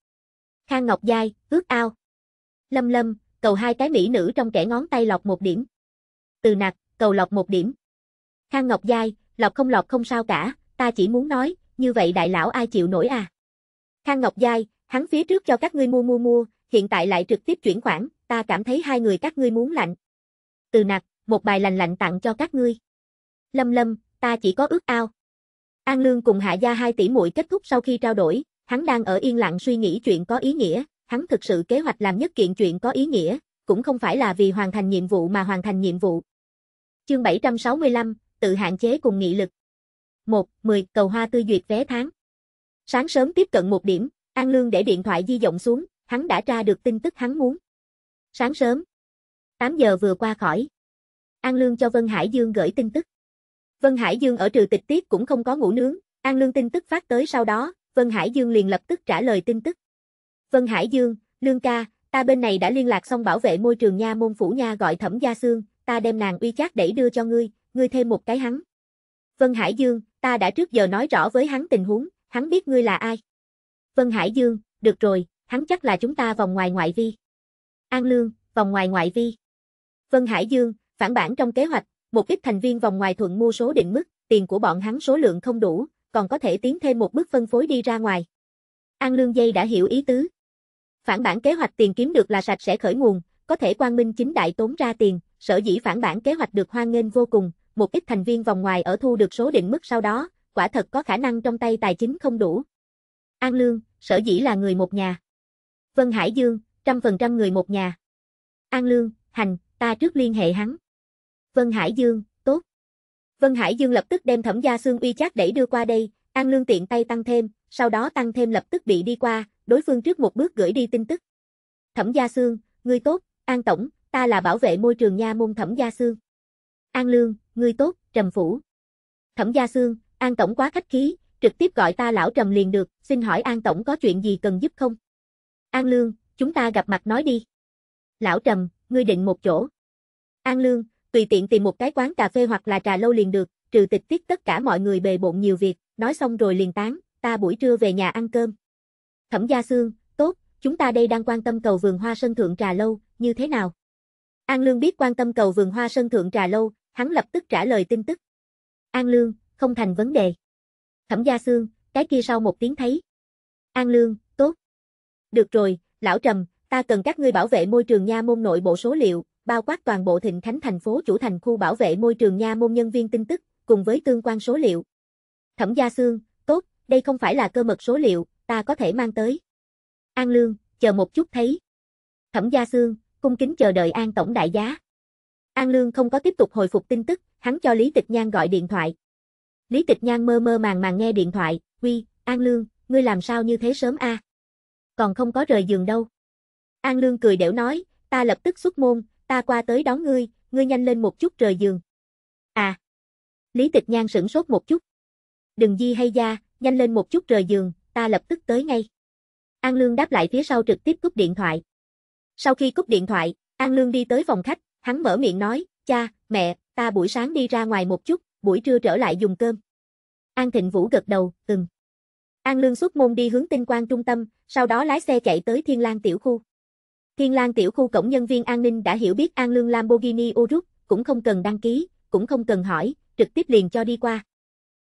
Khang Ngọc Giai, ước ao. Lâm Lâm, cầu hai cái mỹ nữ trong kẻ ngón tay lọc một điểm. Từ nặc, cầu lọc một điểm. Khang Ngọc Giai, lọc không lọt không sao cả, ta chỉ muốn nói, như vậy đại lão ai chịu nổi à? Khang Ngọc Giai, hắn phía trước cho các ngươi mua mua mua, hiện tại lại trực tiếp chuyển khoản, ta cảm thấy hai người các ngươi muốn lạnh. Từ nặc, một bài lành lạnh tặng cho các ngươi. Lâm Lâm, ta chỉ có ước ao. An Lương cùng Hạ Gia hai tỷ muội kết thúc sau khi trao đổi, hắn đang ở yên lặng suy nghĩ chuyện có ý nghĩa, hắn thực sự kế hoạch làm nhất kiện chuyện có ý nghĩa, cũng không phải là vì hoàn thành nhiệm vụ mà hoàn thành nhiệm vụ. Chương 765, tự hạn chế cùng nghị lực. 1. 10. Cầu hoa tư duyệt vé tháng. Sáng sớm tiếp cận một điểm, An Lương để điện thoại di động xuống, hắn đã tra được tin tức hắn muốn. Sáng sớm. 8 giờ vừa qua khỏi. An Lương cho Vân Hải Dương gửi tin tức. Vân Hải Dương ở trừ tịch tiết cũng không có ngủ nướng, An Lương tin tức phát tới sau đó, Vân Hải Dương liền lập tức trả lời tin tức. Vân Hải Dương, Lương ca, ta bên này đã liên lạc xong bảo vệ môi trường nha môn phủ nha gọi thẩm gia xương, ta đem nàng uy chát đẩy đưa cho ngươi, ngươi thêm một cái hắn. Vân Hải Dương, ta đã trước giờ nói rõ với hắn tình huống, hắn biết ngươi là ai. Vân Hải Dương, được rồi, hắn chắc là chúng ta vòng ngoài ngoại vi. An Lương, vòng ngoài ngoại vi. Vân Hải Dương, phản bản trong kế hoạch, một ít thành viên vòng ngoài thuận mua số định mức, tiền của bọn hắn số lượng không đủ, còn có thể tiến thêm một bước phân phối đi ra ngoài. An Lương Dây đã hiểu ý tứ. Phản bản kế hoạch tiền kiếm được là sạch sẽ khởi nguồn, có thể quang minh chính đại tốn ra tiền, sở dĩ phản bản kế hoạch được hoan nghênh vô cùng, một ít thành viên vòng ngoài ở thu được số định mức sau đó, quả thật có khả năng trong tay tài chính không đủ. An Lương, sở dĩ là người một nhà. Vân Hải Dương, trăm phần trăm người một nhà. An Lương, hành, ta trước liên hệ hắn. Vân Hải Dương, tốt. Vân Hải Dương lập tức đem thẩm gia xương uy chát đẩy đưa qua đây, An Lương tiện tay tăng thêm, sau đó tăng thêm lập tức bị đi qua, đối phương trước một bước gửi đi tin tức. Thẩm gia xương, ngươi tốt, An Tổng, ta là bảo vệ môi trường nha môn thẩm gia xương. An Lương, ngươi tốt, Trầm Phủ. Thẩm Gia Sương, An Tổng quá khách khí, trực tiếp gọi ta lão Trầm liền được, xin hỏi An Tổng có chuyện gì cần giúp không? An Lương, chúng ta gặp mặt nói đi. Lão Trầm, ngươi định một chỗ. An Lương, tùy tiện tìm một cái quán cà phê hoặc là trà lâu liền được, trừ tịch tiết tất cả mọi người bề bộn nhiều việc, nói xong rồi liền tán, ta buổi trưa về nhà ăn cơm. Thẩm Gia Sương, tốt, chúng ta đây đang quan tâm cầu vườn hoa sân thượng trà lâu, như thế nào? An Lương biết quan tâm cầu vườn hoa sân thượng trà lâu, hắn lập tức trả lời tin tức. An Lương, không thành vấn đề. Thẩm Gia Sương, cái kia sau một tiếng thấy. An Lương, tốt. Được rồi, lão Trầm, ta cần các ngươi bảo vệ môi trường nha môn nội bộ số liệu, bao quát toàn bộ thịnh khánh thành phố chủ thành khu bảo vệ môi trường nha môn nhân viên tin tức, cùng với tương quan số liệu. Thẩm Gia Sương, tốt, đây không phải là cơ mật số liệu, ta có thể mang tới. An Lương, chờ một chút thấy. Thẩm Gia Sương, cung kính chờ đợi An Tổng đại giá. An Lương không có tiếp tục hồi phục tin tức, hắn cho Lý Tịch Nhan gọi điện thoại. Lý Tịch Nhan mơ mơ màng màng nghe điện thoại, "Uy, An Lương, ngươi làm sao như thế sớm a? Còn không có rời giường đâu." An Lương cười đễu nói, "Ta lập tức xuất môn, ta qua tới đón ngươi, ngươi nhanh lên một chút rời giường." "À." Lý Tịch Nhan sửng sốt một chút. "Đừng di hay da, nhanh lên một chút rời giường, ta lập tức tới ngay." An Lương đáp lại phía sau trực tiếp cúp điện thoại. Sau khi cúp điện thoại, An Lương đi tới phòng khách, Hắn mở miệng nói, cha, mẹ, ta buổi sáng đi ra ngoài một chút, buổi trưa trở lại dùng cơm. An Thịnh Vũ gật đầu, ừm. An Lương xuất môn đi hướng tinh quang trung tâm, sau đó lái xe chạy tới Thiên Lang tiểu khu. Thiên Lang tiểu khu cổng nhân viên an ninh đã hiểu biết An Lương Lamborghini Urus, cũng không cần đăng ký, cũng không cần hỏi, trực tiếp liền cho đi qua.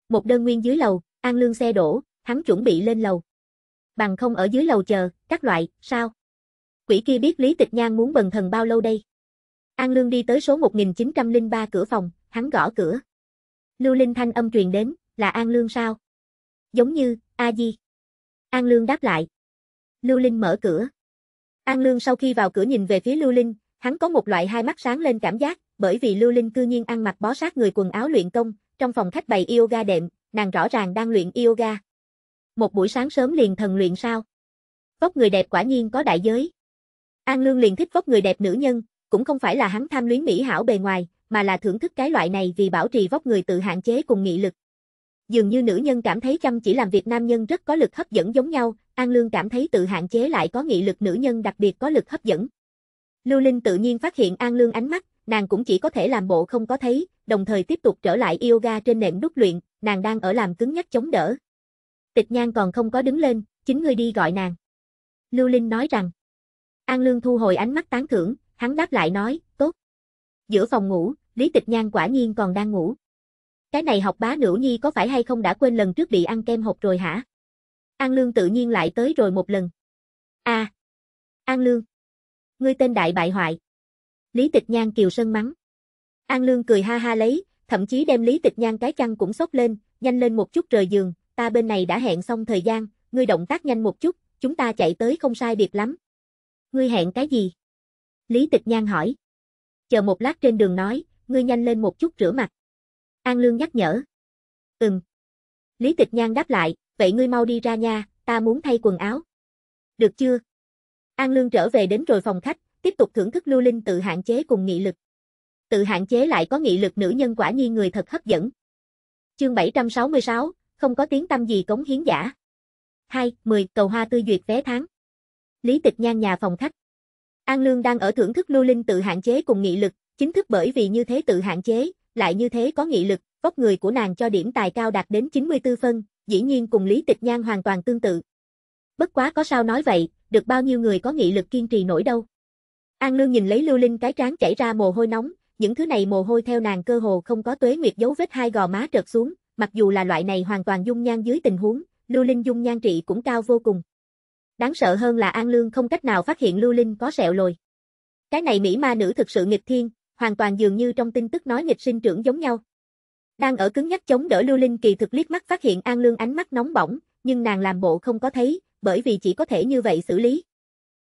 Một đơn nguyên dưới lầu, An Lương xe đổ, hắn chuẩn bị lên lầu. Bằng không ở dưới lầu chờ, các loại, sao? Quỷ kia biết Lý Tịch Nhan muốn bần thần bao lâu đây? An Lương đi tới số 1903 cửa phòng, hắn gõ cửa. Lưu Linh thanh âm truyền đến, là An Lương sao? Giống như, a di. An Lương đáp lại. Lưu Linh mở cửa. An Lương sau khi vào cửa nhìn về phía Lưu Linh, hắn có một loại hai mắt sáng lên cảm giác, bởi vì Lưu Linh cư nhiên ăn mặc bó sát người quần áo luyện công, trong phòng khách bày yoga đệm, nàng rõ ràng đang luyện yoga. Một buổi sáng sớm liền thần luyện sao? Vóc người đẹp quả nhiên có đại giới. An Lương liền thích vóc người đẹp nữ nhân, cũng không phải là hắn tham luyến mỹ hảo bề ngoài, mà là thưởng thức cái loại này vì bảo trì vóc người tự hạn chế cùng nghị lực. Dường như nữ nhân cảm thấy chăm chỉ làm việc nam nhân rất có lực hấp dẫn giống nhau, An Lương cảm thấy tự hạn chế lại có nghị lực nữ nhân đặc biệt có lực hấp dẫn. Lưu Linh tự nhiên phát hiện An Lương ánh mắt, nàng cũng chỉ có thể làm bộ không có thấy, đồng thời tiếp tục trở lại yoga trên nệm đúc luyện, nàng đang ở làm cứng nhắc chống đỡ. Tịch Nhan còn không có đứng lên, chính ngươi đi gọi nàng. Lưu Linh nói rằng. An Lương thu hồi ánh mắt tán thưởng, hắn đáp lại nói, tốt. Giữa phòng ngủ, Lý Tịch Nhan quả nhiên còn đang ngủ. Cái này học bá nữ nhi có phải hay không đã quên lần trước bị ăn kem hộp rồi hả? An Lương tự nhiên lại tới rồi một lần. a à, An Lương. Ngươi tên đại bại hoại. Lý Tịch Nhan kiều sân mắng. An Lương cười ha ha lấy, thậm chí đem Lý Tịch Nhan cái chăn cũng sốc lên, nhanh lên một chút rời giường, ta bên này đã hẹn xong thời gian, ngươi động tác nhanh một chút, chúng ta chạy tới không sai biệt lắm. Ngươi hẹn cái gì? Lý Tịch Nhan hỏi. Chờ một lát trên đường nói, ngươi nhanh lên một chút rửa mặt. An Lương nhắc nhở. Ừm. Lý Tịch Nhan đáp lại, vậy ngươi mau đi ra nha, ta muốn thay quần áo. Được chưa? An Lương trở về đến rồi phòng khách, tiếp tục thưởng thức lưu linh tự hạn chế cùng nghị lực. Tự hạn chế lại có nghị lực nữ nhân quả nhiên người thật hấp dẫn. Chương 766, không có tiếng tâm gì cống hiến giả. 2. 10. Cầu hoa tươi duyệt vé tháng. Lý Tịch Nhan nhà phòng khách. An Lương đang ở thưởng thức lưu linh tự hạn chế cùng nghị lực, chính thức bởi vì như thế tự hạn chế, lại như thế có nghị lực, vóc người của nàng cho điểm tài cao đạt đến 94 phân, dĩ nhiên cùng Lý Tịch Nhan hoàn toàn tương tự. Bất quá có sao nói vậy, được bao nhiêu người có nghị lực kiên trì nổi đâu. An Lương nhìn lấy Lưu Linh cái trán chảy ra mồ hôi nóng, những thứ này mồ hôi theo nàng cơ hồ không có tuế nguyệt dấu vết hai gò má trượt xuống, mặc dù là loại này hoàn toàn dung nhan dưới tình huống, Lưu Linh dung nhan trị cũng cao vô cùng. Đáng sợ hơn là An Lương không cách nào phát hiện Lưu Linh có sẹo lồi. Cái này Mỹ ma nữ thực sự nghịch thiên, hoàn toàn dường như trong tin tức nói nghịch sinh trưởng giống nhau. Đang ở cứng nhắc chống đỡ Lưu Linh kỳ thực liếc mắt phát hiện An Lương ánh mắt nóng bỏng, nhưng nàng làm bộ không có thấy, bởi vì chỉ có thể như vậy xử lý.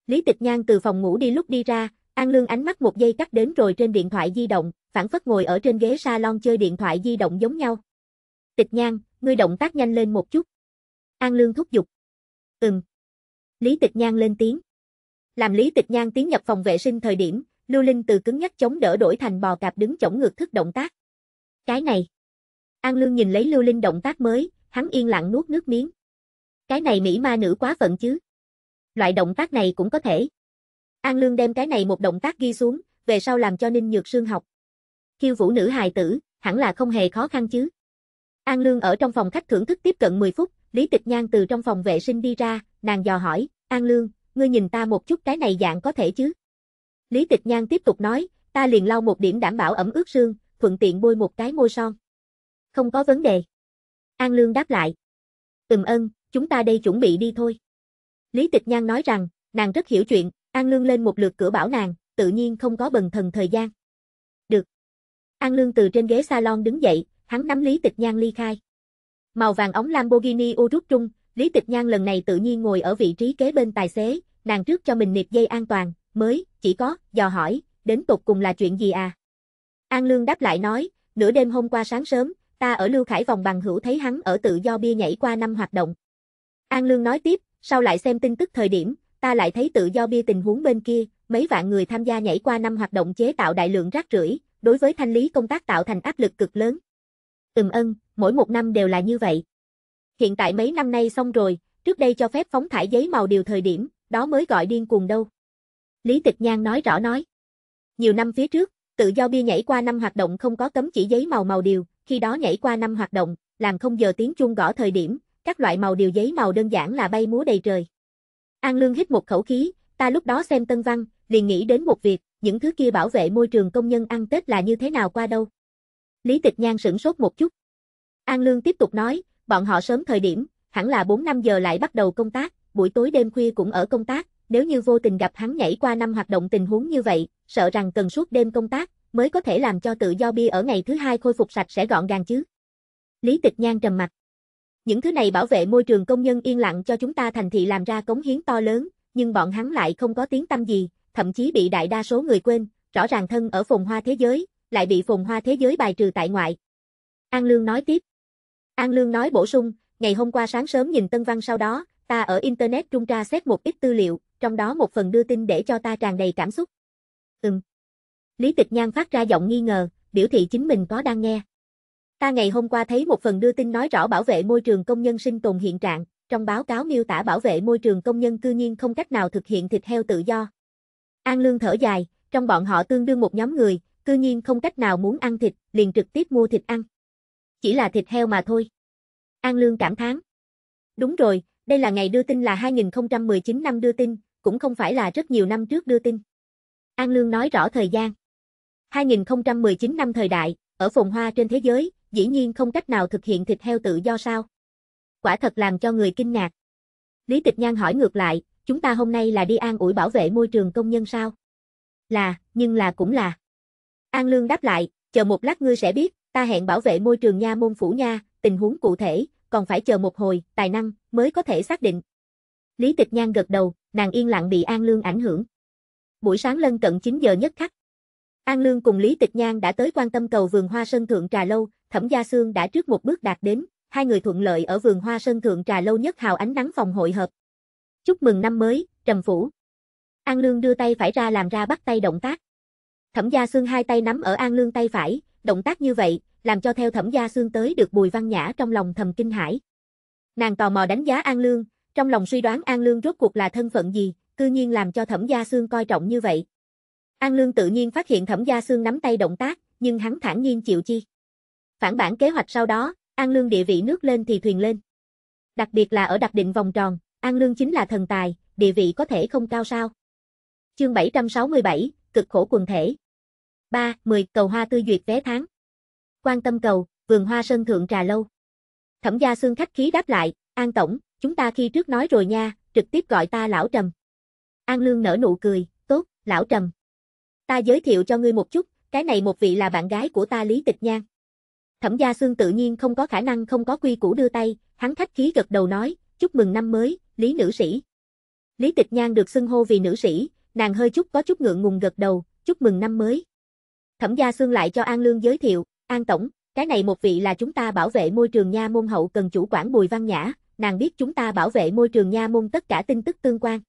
Lý Tịch Nhan từ phòng ngủ đi lúc đi ra, An Lương ánh mắt một giây cắt đến rồi trên điện thoại di động, phản phất ngồi ở trên ghế salon chơi điện thoại di động giống nhau. Tịch Nhan, ngươi động tác nhanh lên một chút. An Lương thúc giục. Ừm, Lý Tịch Nhan lên tiếng. Làm Lý Tịch Nhan tiến nhập phòng vệ sinh thời điểm, Lưu Linh từ cứng nhắc chống đỡ đổi thành bò cạp đứng chống ngược thức động tác. Cái này. An Lương nhìn lấy Lưu Linh động tác mới, hắn yên lặng nuốt nước miếng. Cái này mỹ ma nữ quá phận chứ. Loại động tác này cũng có thể. An Lương đem cái này một động tác ghi xuống, về sau làm cho Ninh Nhược Sương học. Khiêu vũ nữ hài tử, hẳn là không hề khó khăn chứ. An Lương ở trong phòng khách thưởng thức tiếp cận 10 phút, Lý Tịch Nhan từ trong phòng vệ sinh đi ra, nàng dò hỏi, An Lương, ngươi nhìn ta một chút cái này dạng có thể chứ? Lý Tịch Nhan tiếp tục nói, ta liền lau một điểm đảm bảo ẩm ướt sương, thuận tiện bôi một cái môi son. Không có vấn đề. An Lương đáp lại. Ừm ân, chúng ta đây chuẩn bị đi thôi. Lý Tịch Nhan nói rằng, nàng rất hiểu chuyện, An Lương lên một lượt cửa bảo nàng, tự nhiên không có bần thần thời gian. Được. An Lương từ trên ghế salon đứng dậy, hắn nắm Lý Tịch Nhan ly khai. Màu vàng ống Lamborghini Urus trung, Lý Tịch Nhan lần này tự nhiên ngồi ở vị trí kế bên tài xế, nàng trước cho mình niệm dây an toàn, mới, chỉ có, dò hỏi, đến tục cùng là chuyện gì à? An Lương đáp lại nói, nửa đêm hôm qua sáng sớm, ta ở Lưu Khải vòng bằng hữu thấy hắn ở tự do bia nhảy qua năm hoạt động. An Lương nói tiếp, sau lại xem tin tức thời điểm, ta lại thấy tự do bia tình huống bên kia, mấy vạn người tham gia nhảy qua năm hoạt động chế tạo đại lượng rác rưởi, đối với thanh lý công tác tạo thành áp lực cực lớn. Ừm ân, mỗi một năm đều là như vậy. Hiện tại mấy năm nay xong rồi, trước đây cho phép phóng thải giấy màu điều thời điểm, đó mới gọi điên cuồng đâu. Lý Tịch Nhan nói rõ nói. Nhiều năm phía trước, tự do bia nhảy qua năm hoạt động không có cấm chỉ giấy màu màu điều, khi đó nhảy qua năm hoạt động, làm không giờ tiếng chuông gõ thời điểm, các loại màu điều giấy màu đơn giản là bay múa đầy trời. An Lương hít một khẩu khí, ta lúc đó xem Tân Văn, liền nghĩ đến một việc, những thứ kia bảo vệ môi trường công nhân ăn Tết là như thế nào qua đâu. Lý Tịch Nhan sửng sốt một chút. An Lương tiếp tục nói, bọn họ sớm thời điểm, hẳn là 4 năm giờ lại bắt đầu công tác, buổi tối đêm khuya cũng ở công tác, nếu như vô tình gặp hắn nhảy qua năm hoạt động tình huống như vậy, sợ rằng cần suốt đêm công tác, mới có thể làm cho tự do bia ở ngày thứ hai khôi phục sạch sẽ gọn gàng chứ. Lý Tịch Nhan trầm mặt. Những thứ này bảo vệ môi trường công nhân yên lặng cho chúng ta thành thị làm ra cống hiến to lớn, nhưng bọn hắn lại không có tiếng tâm gì, thậm chí bị đại đa số người quên, rõ ràng thân ở phồn hoa thế giới, lại bị phồn hoa thế giới bài trừ tại ngoại. An Lương nói tiếp, An Lương nói bổ sung, ngày hôm qua sáng sớm nhìn Tân Văn sau đó, ta ở Internet trung tra xét một ít tư liệu, trong đó một phần đưa tin để cho ta tràn đầy cảm xúc. Ừm. Lý Tịch Nhan phát ra giọng nghi ngờ, biểu thị chính mình có đang nghe. Ta ngày hôm qua thấy một phần đưa tin nói rõ bảo vệ môi trường công nhân sinh tồn hiện trạng, trong báo cáo miêu tả bảo vệ môi trường công nhân cư nhiên không cách nào thực hiện thịt heo tự do. An Lương thở dài, trong bọn họ tương đương một nhóm người, cư nhiên không cách nào muốn ăn thịt, liền trực tiếp mua thịt ăn. Chỉ là thịt heo mà thôi. An Lương cảm thán. Đúng rồi, đây là ngày đưa tin là 2019 năm đưa tin, cũng không phải là rất nhiều năm trước đưa tin. An Lương nói rõ thời gian. 2019 năm thời đại, ở phồn hoa trên thế giới, dĩ nhiên không cách nào thực hiện thịt heo tự do sao. Quả thật làm cho người kinh ngạc. Lý Tịch Nhan hỏi ngược lại, chúng ta hôm nay là đi an ủi bảo vệ môi trường công nhân sao? Là, nhưng là cũng là. An Lương đáp lại, chờ một lát ngươi sẽ biết, ta hẹn bảo vệ môi trường nha môn phủ nha, tình huống cụ thể, còn phải chờ một hồi, tài năng, mới có thể xác định. Lý Tịch Nhan gật đầu, nàng yên lặng bị An Lương ảnh hưởng. Buổi sáng lân cận 9 giờ nhất khắc. An Lương cùng Lý Tịch Nhan đã tới quan tâm cầu vườn hoa sân thượng trà lâu, Thẩm Gia xương đã trước một bước đạt đến, hai người thuận lợi ở vườn hoa sân thượng trà lâu nhất hào ánh nắng phòng hội hợp. Chúc mừng năm mới, Trầm Phủ. An Lương đưa tay phải ra làm ra bắt tay động tác. Thẩm Gia xương hai tay nắm ở An Lương tay phải, động tác như vậy, làm cho theo thẩm gia xương tới được Bùi Văn Nhã trong lòng thầm kinh hãi. Nàng tò mò đánh giá An Lương, trong lòng suy đoán An Lương rốt cuộc là thân phận gì, cư nhiên làm cho thẩm gia xương coi trọng như vậy. An Lương tự nhiên phát hiện thẩm gia xương nắm tay động tác, nhưng hắn thản nhiên chịu chi. Phản bản kế hoạch sau đó, An Lương địa vị nước lên thì thuyền lên. Đặc biệt là ở đặc định vòng tròn, An Lương chính là thần tài, địa vị có thể không cao sao. Chương 767, cực khổ quần thể. 3. 10. Cầu hoa tư duyệt vé tháng quan tâm cầu, vườn hoa sơn thượng trà lâu. Thẩm gia xương khách khí đáp lại, An Tổng, chúng ta khi trước nói rồi nha, trực tiếp gọi ta lão trầm. An Lương nở nụ cười, tốt, lão trầm. Ta giới thiệu cho ngươi một chút, cái này một vị là bạn gái của ta Lý Tịch Nhan. Thẩm gia xương tự nhiên không có khả năng không có quy củ đưa tay, hắn khách khí gật đầu nói, chúc mừng năm mới, Lý nữ sĩ. Lý Tịch Nhan được xưng hô vì nữ sĩ, nàng hơi chút có chút ngượng ngùng gật đầu, chúc mừng năm mới. Thẩm gia xương lại cho An Lương giới thiệu, An Tổng, cái này một vị là chúng ta bảo vệ môi trường nha môn hậu cần chủ quản Bùi Văn Nhã, nàng biết chúng ta bảo vệ môi trường nha môn tất cả tin tức tương quan.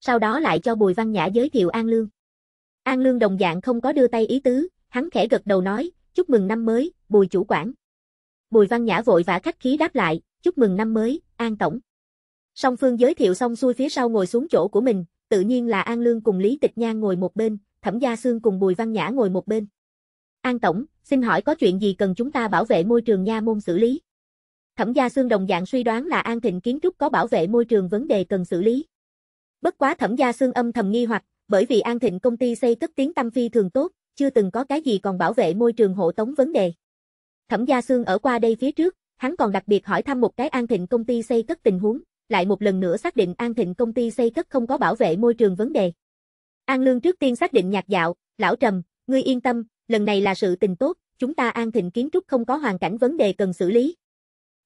Sau đó lại cho Bùi Văn Nhã giới thiệu An Lương. An Lương đồng dạng không có đưa tay ý tứ, hắn khẽ gật đầu nói, chúc mừng năm mới, Bùi chủ quản. Bùi Văn Nhã vội vã khách khí đáp lại, chúc mừng năm mới, An Tổng. Song Phương giới thiệu xong xuôi phía sau ngồi xuống chỗ của mình, tự nhiên là An Lương cùng Lý Tịch Nhan ngồi một bên, Thẩm Gia Sương cùng Bùi Văn Nhã ngồi một bên. An Tổng, xin hỏi có chuyện gì cần chúng ta bảo vệ môi trường nha môn xử lý? Thẩm gia xương đồng dạng suy đoán là An Thịnh Kiến Trúc có bảo vệ môi trường vấn đề cần xử lý. Bất quá thẩm gia xương âm thầm nghi hoặc, bởi vì An Thịnh công ty xây cất tiếng tâm phi thường tốt, chưa từng có cái gì còn bảo vệ môi trường hộ tống vấn đề. Thẩm gia xương ở qua đây phía trước, hắn còn đặc biệt hỏi thăm một cái An Thịnh công ty xây cất tình huống, lại một lần nữa xác định An Thịnh công ty xây cất không có bảo vệ môi trường vấn đề. An Lương trước tiên xác định nhạc dạo, lão trầm, ngươi yên tâm, lần này là sự tình tốt, chúng ta An Thịnh Kiến Trúc không có hoàn cảnh vấn đề cần xử lý.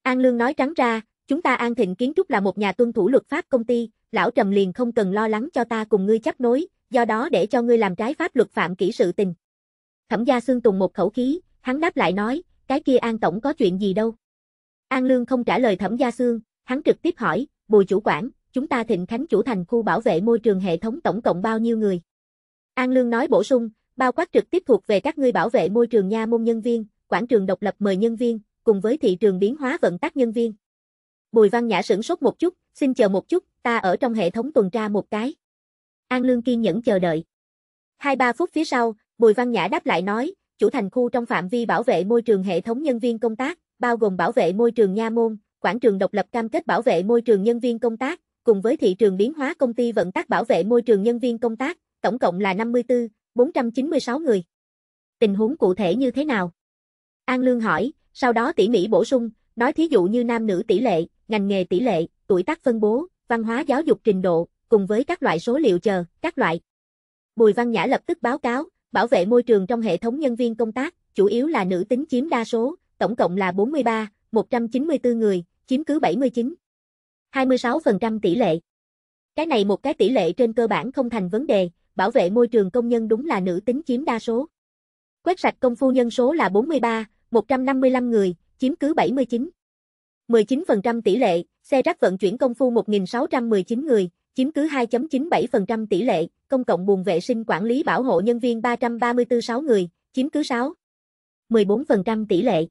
An Lương nói trắng ra, chúng ta An Thịnh Kiến Trúc là một nhà tuân thủ luật pháp công ty, lão Trầm liền không cần lo lắng cho ta cùng ngươi chấp nối, do đó để cho ngươi làm trái pháp luật phạm kỹ sự tình. Thẩm gia xương tùng một khẩu khí, hắn đáp lại nói, cái kia An Tổng có chuyện gì đâu. An Lương không trả lời thẩm gia xương, hắn trực tiếp hỏi, bùi chủ quản, chúng ta thịnh khánh chủ thành khu bảo vệ môi trường hệ thống tổng cộng bao nhiêu người. An Lương nói bổ sung, bao quát trực tiếp thuộc về các ngươi bảo vệ môi trường nha môn nhân viên, quảng trường độc lập mời nhân viên, cùng với thị trường biến hóa vận tác nhân viên. Bùi Văn Nhã sửng sốt một chút, xin chờ một chút, ta ở trong hệ thống tuần tra một cái. An Lương kiên nhẫn chờ đợi. Hai ba phút phía sau, Bùi Văn Nhã đáp lại nói, chủ thành khu trong phạm vi bảo vệ môi trường hệ thống nhân viên công tác, bao gồm bảo vệ môi trường nha môn, quảng trường độc lập cam kết bảo vệ môi trường nhân viên công tác, cùng với thị trường biến hóa công ty vận tác bảo vệ môi trường nhân viên công tác, tổng cộng là 54, 496 người. Tình huống cụ thể như thế nào? An Lương hỏi, sau đó tỉ mỉ bổ sung, nói thí dụ như nam nữ tỷ lệ, ngành nghề tỷ lệ, tuổi tác phân bố, văn hóa giáo dục trình độ, cùng với các loại số liệu chờ, các loại. Bùi Văn Nhã lập tức báo cáo, bảo vệ môi trường trong hệ thống nhân viên công tác, chủ yếu là nữ tính chiếm đa số, tổng cộng là 43, 194 người, chiếm cứ 79. 26% tỷ lệ. Cái này một cái tỷ lệ trên cơ bản không thành vấn đề, bảo vệ môi trường công nhân đúng là nữ tính chiếm đa số. Quét sạch công phu nhân số là 43, 155 người, chiếm cứ 79. 19% tỷ lệ, xe rác vận chuyển công phu 1.619 người, chiếm cứ 2.97% tỷ lệ, công cộng buồn vệ sinh quản lý bảo hộ nhân viên 334-6 người, chiếm cứ 6. 14% tỷ lệ.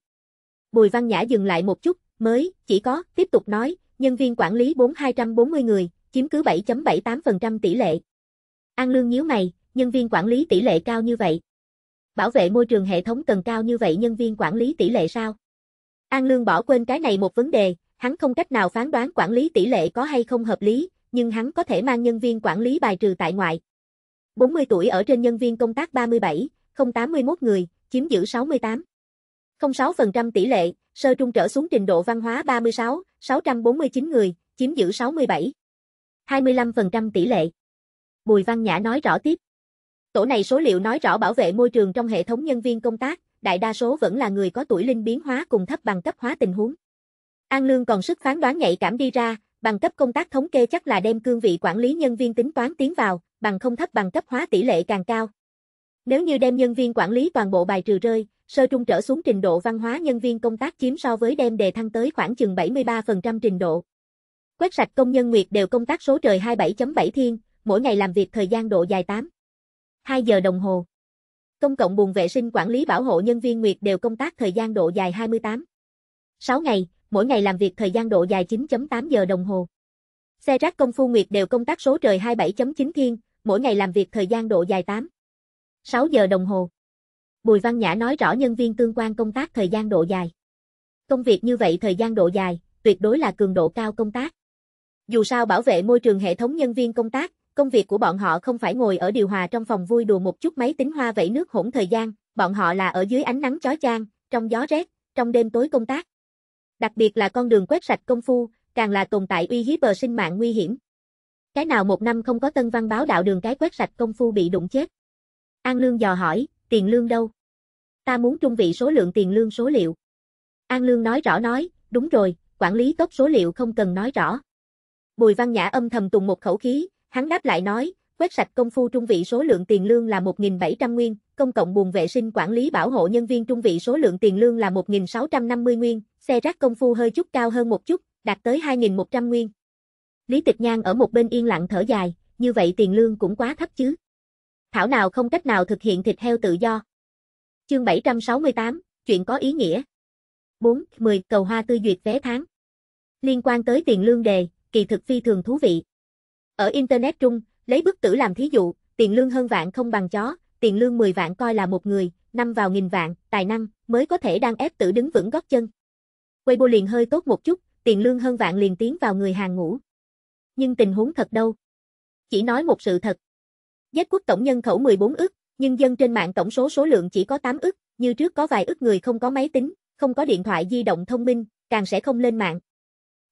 Bùi Văn Nhã dừng lại một chút, mới, chỉ có, tiếp tục nói, nhân viên quản lý 4240 người, chiếm cứ 7.78% tỷ lệ. An Lương nhíu mày, nhân viên quản lý tỷ lệ cao như vậy. Bảo vệ môi trường hệ thống cần cao như vậy nhân viên quản lý tỷ lệ sao? An Lương bỏ quên cái này một vấn đề, hắn không cách nào phán đoán quản lý tỷ lệ có hay không hợp lý, nhưng hắn có thể mang nhân viên quản lý bài trừ tại ngoại. 40 tuổi ở trên nhân viên công tác 37, 081 người, chiếm giữ 68. 0,6% tỷ lệ, sơ trung trở xuống trình độ văn hóa 36, 649 người, chiếm giữ 67. 25% tỷ lệ. Bùi Văn Nhã nói rõ tiếp. Tổ này số liệu nói rõ bảo vệ môi trường trong hệ thống nhân viên công tác, đại đa số vẫn là người có tuổi linh biến hóa cùng thấp bằng cấp hóa tình huống. An Lương còn sức phán đoán nhạy cảm đi ra, bằng cấp công tác thống kê chắc là đem cương vị quản lý nhân viên tính toán tiến vào, bằng không thấp bằng cấp hóa tỷ lệ càng cao. Nếu như đem nhân viên quản lý toàn bộ bài trừ rơi, sơ trung trở xuống trình độ văn hóa nhân viên công tác chiếm so với đem đề thăng tới khoảng chừng 73% trình độ. Quét sạch công nhân nguyệt đều công tác số trời 27.7 thiên, mỗi ngày làm việc thời gian độ dài 8. 2 giờ đồng hồ. Công cộng buồn vệ sinh quản lý bảo hộ nhân viên Nguyệt đều công tác thời gian độ dài 28. 6 ngày, mỗi ngày làm việc thời gian độ dài 9.8 giờ đồng hồ. Xe rác công phu Nguyệt đều công tác số trời 27.9 thiên, mỗi ngày làm việc thời gian độ dài 8. 6 giờ đồng hồ. Bùi Văn Nhã nói rõ nhân viên tương quan công tác thời gian độ dài. Công việc như vậy thời gian độ dài, tuyệt đối là cường độ cao công tác. Dù sao bảo vệ môi trường hệ thống nhân viên công tác, công việc của bọn họ không phải ngồi ở điều hòa trong phòng vui đùa một chút máy tính hoa vẫy nước hỗn thời gian, bọn họ là ở dưới ánh nắng chói chang, trong gió rét, trong đêm tối công tác. Đặc biệt là con đường quét sạch công phu, càng là tồn tại uy hiếp bờ sinh mạng nguy hiểm. Cái nào một năm không có tân văn báo đạo đường cái quét sạch công phu bị đụng chết. An Lương dò hỏi, tiền lương đâu? Ta muốn trung vị số lượng tiền lương số liệu. An Lương nói rõ nói, đúng rồi, quản lý tốt số liệu không cần nói rõ. Bùi Văn Nhã âm thầm tùng một khẩu khí, Hắn đáp lại nói, quét sạch công phu trung vị số lượng tiền lương là 1.700 nguyên, công cộng buồn vệ sinh quản lý bảo hộ nhân viên trung vị số lượng tiền lương là 1.650 nguyên, xe rác công phu hơi chút cao hơn một chút, đạt tới 2.100 nguyên. Lý Tịch Nhan ở một bên yên lặng thở dài, như vậy tiền lương cũng quá thấp chứ. Thảo nào không cách nào thực hiện thịt heo tự do. Chương 768, chuyện có ý nghĩa. 4. 10. Cầu hoa tư duyệt vé tháng. Liên quan tới tiền lương đề, kỳ thực phi thường thú vị. Ở Internet Trung, lấy bức tử làm thí dụ, tiền lương hơn vạn không bằng chó, tiền lương 10 vạn coi là một người, năm vào nghìn vạn, tài năng, mới có thể đang ép tử đứng vững gót chân. Weibo liền hơi tốt một chút, tiền lương hơn vạn liền tiến vào người hàng ngũ. Nhưng tình huống thật đâu. Chỉ nói một sự thật. Z quốc tổng nhân khẩu 14 ức, nhưng dân trên mạng tổng số số lượng chỉ có 8 ức, như trước có vài ức người không có máy tính, không có điện thoại di động thông minh, càng sẽ không lên mạng.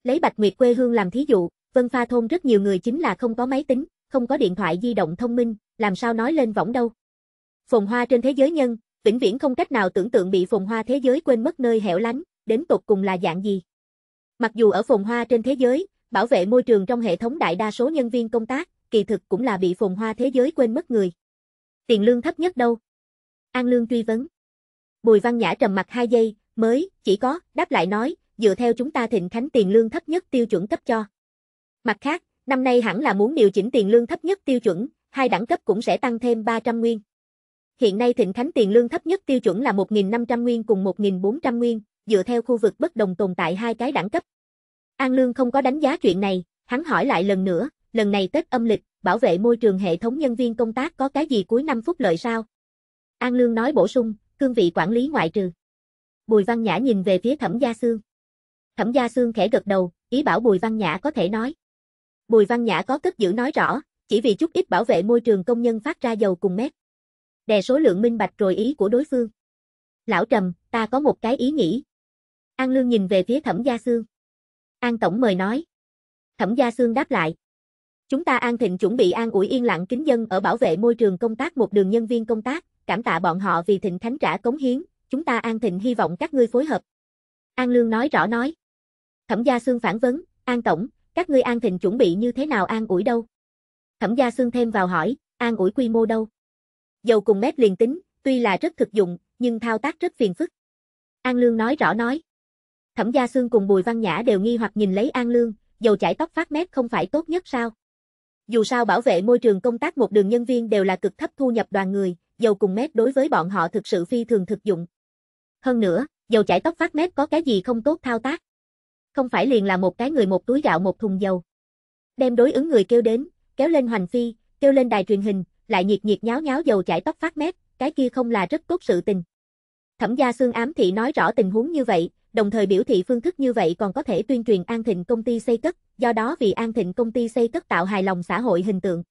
Lấy Bạch Nguyệt quê hương làm thí dụ, Vân Pha Thôn rất nhiều người chính là không có máy tính, không có điện thoại di động thông minh, làm sao nói lên võng đâu. Phồn hoa trên thế giới nhân, vĩnh viễn không cách nào tưởng tượng bị phồn hoa thế giới quên mất nơi hẻo lánh, đến tột cùng là dạng gì. Mặc dù ở phồn hoa trên thế giới, bảo vệ môi trường trong hệ thống đại đa số nhân viên công tác, kỳ thực cũng là bị phồn hoa thế giới quên mất người. Tiền lương thấp nhất đâu? An Lương truy vấn. Bùi Văn Nhã trầm mặt 2 giây, mới, chỉ có, đáp lại nói, dựa theo chúng ta thịnh khánh tiền lương thấp nhất tiêu chuẩn cấp cho. Mặt khác, năm nay hẳn là muốn điều chỉnh tiền lương thấp nhất tiêu chuẩn, hai đẳng cấp cũng sẽ tăng thêm 300 nguyên. Hiện nay Thịnh Khánh tiền lương thấp nhất tiêu chuẩn là 1.500 nguyên cùng 1.400 nguyên, dựa theo khu vực bất đồng tồn tại hai cái đẳng cấp. An Lương không có đánh giá chuyện này, hắn hỏi lại lần nữa, lần này Tết âm lịch, bảo vệ môi trường hệ thống nhân viên công tác có cái gì cuối năm phút lợi sao? An Lương nói bổ sung, cương vị quản lý ngoại trừ. Bùi Văn Nhã nhìn về phía Thẩm Gia Sương. Thẩm Gia Sương khẽ gật đầu, ý bảo Bùi Văn Nhã có thể nói. Bùi Văn Nhã có cất giữ nói rõ, chỉ vì chút ít bảo vệ môi trường công nhân phát ra dầu cùng mét. Đè số lượng minh bạch rồi ý của đối phương. Lão Trầm, ta có một cái ý nghĩ. An Lương nhìn về phía Thẩm Gia Sương. An Tổng mời nói. Thẩm Gia Sương đáp lại. Chúng ta An Thịnh chuẩn bị an ủi yên lặng kính dân ở bảo vệ môi trường công tác một đường nhân viên công tác, cảm tạ bọn họ vì Thịnh Thánh trả cống hiến, chúng ta An Thịnh hy vọng các ngươi phối hợp. An Lương nói rõ nói. Thẩm Gia Sương phản vấn, An Tổng, các ngươi An Thịnh chuẩn bị như thế nào an ủi đâu? Thẩm gia xương thêm vào hỏi, an ủi quy mô đâu? Dầu cùng mét liền tính, tuy là rất thực dụng, nhưng thao tác rất phiền phức. An Lương nói rõ nói. Thẩm gia xương cùng Bùi Văn Nhã đều nghi hoặc nhìn lấy An Lương, dầu chảy tóc phát mét không phải tốt nhất sao? Dù sao bảo vệ môi trường công tác một đường nhân viên đều là cực thấp thu nhập đoàn người, dầu cùng mét đối với bọn họ thực sự phi thường thực dụng. Hơn nữa, dầu chảy tóc phát mét có cái gì không tốt thao tác không phải liền là một cái người một túi gạo một thùng dầu. Đem đối ứng người kêu đến, kéo lên hoành phi, kêu lên đài truyền hình, lại nhiệt nhiệt nháo nháo dầu chảy tóc phát mét, cái kia không là rất tốt sự tình. Thẩm gia xương ám thị nói rõ tình huống như vậy, đồng thời biểu thị phương thức như vậy còn có thể tuyên truyền An Thịnh công ty xây cất, do đó vì An Thịnh công ty xây cất tạo hài lòng xã hội hình tượng.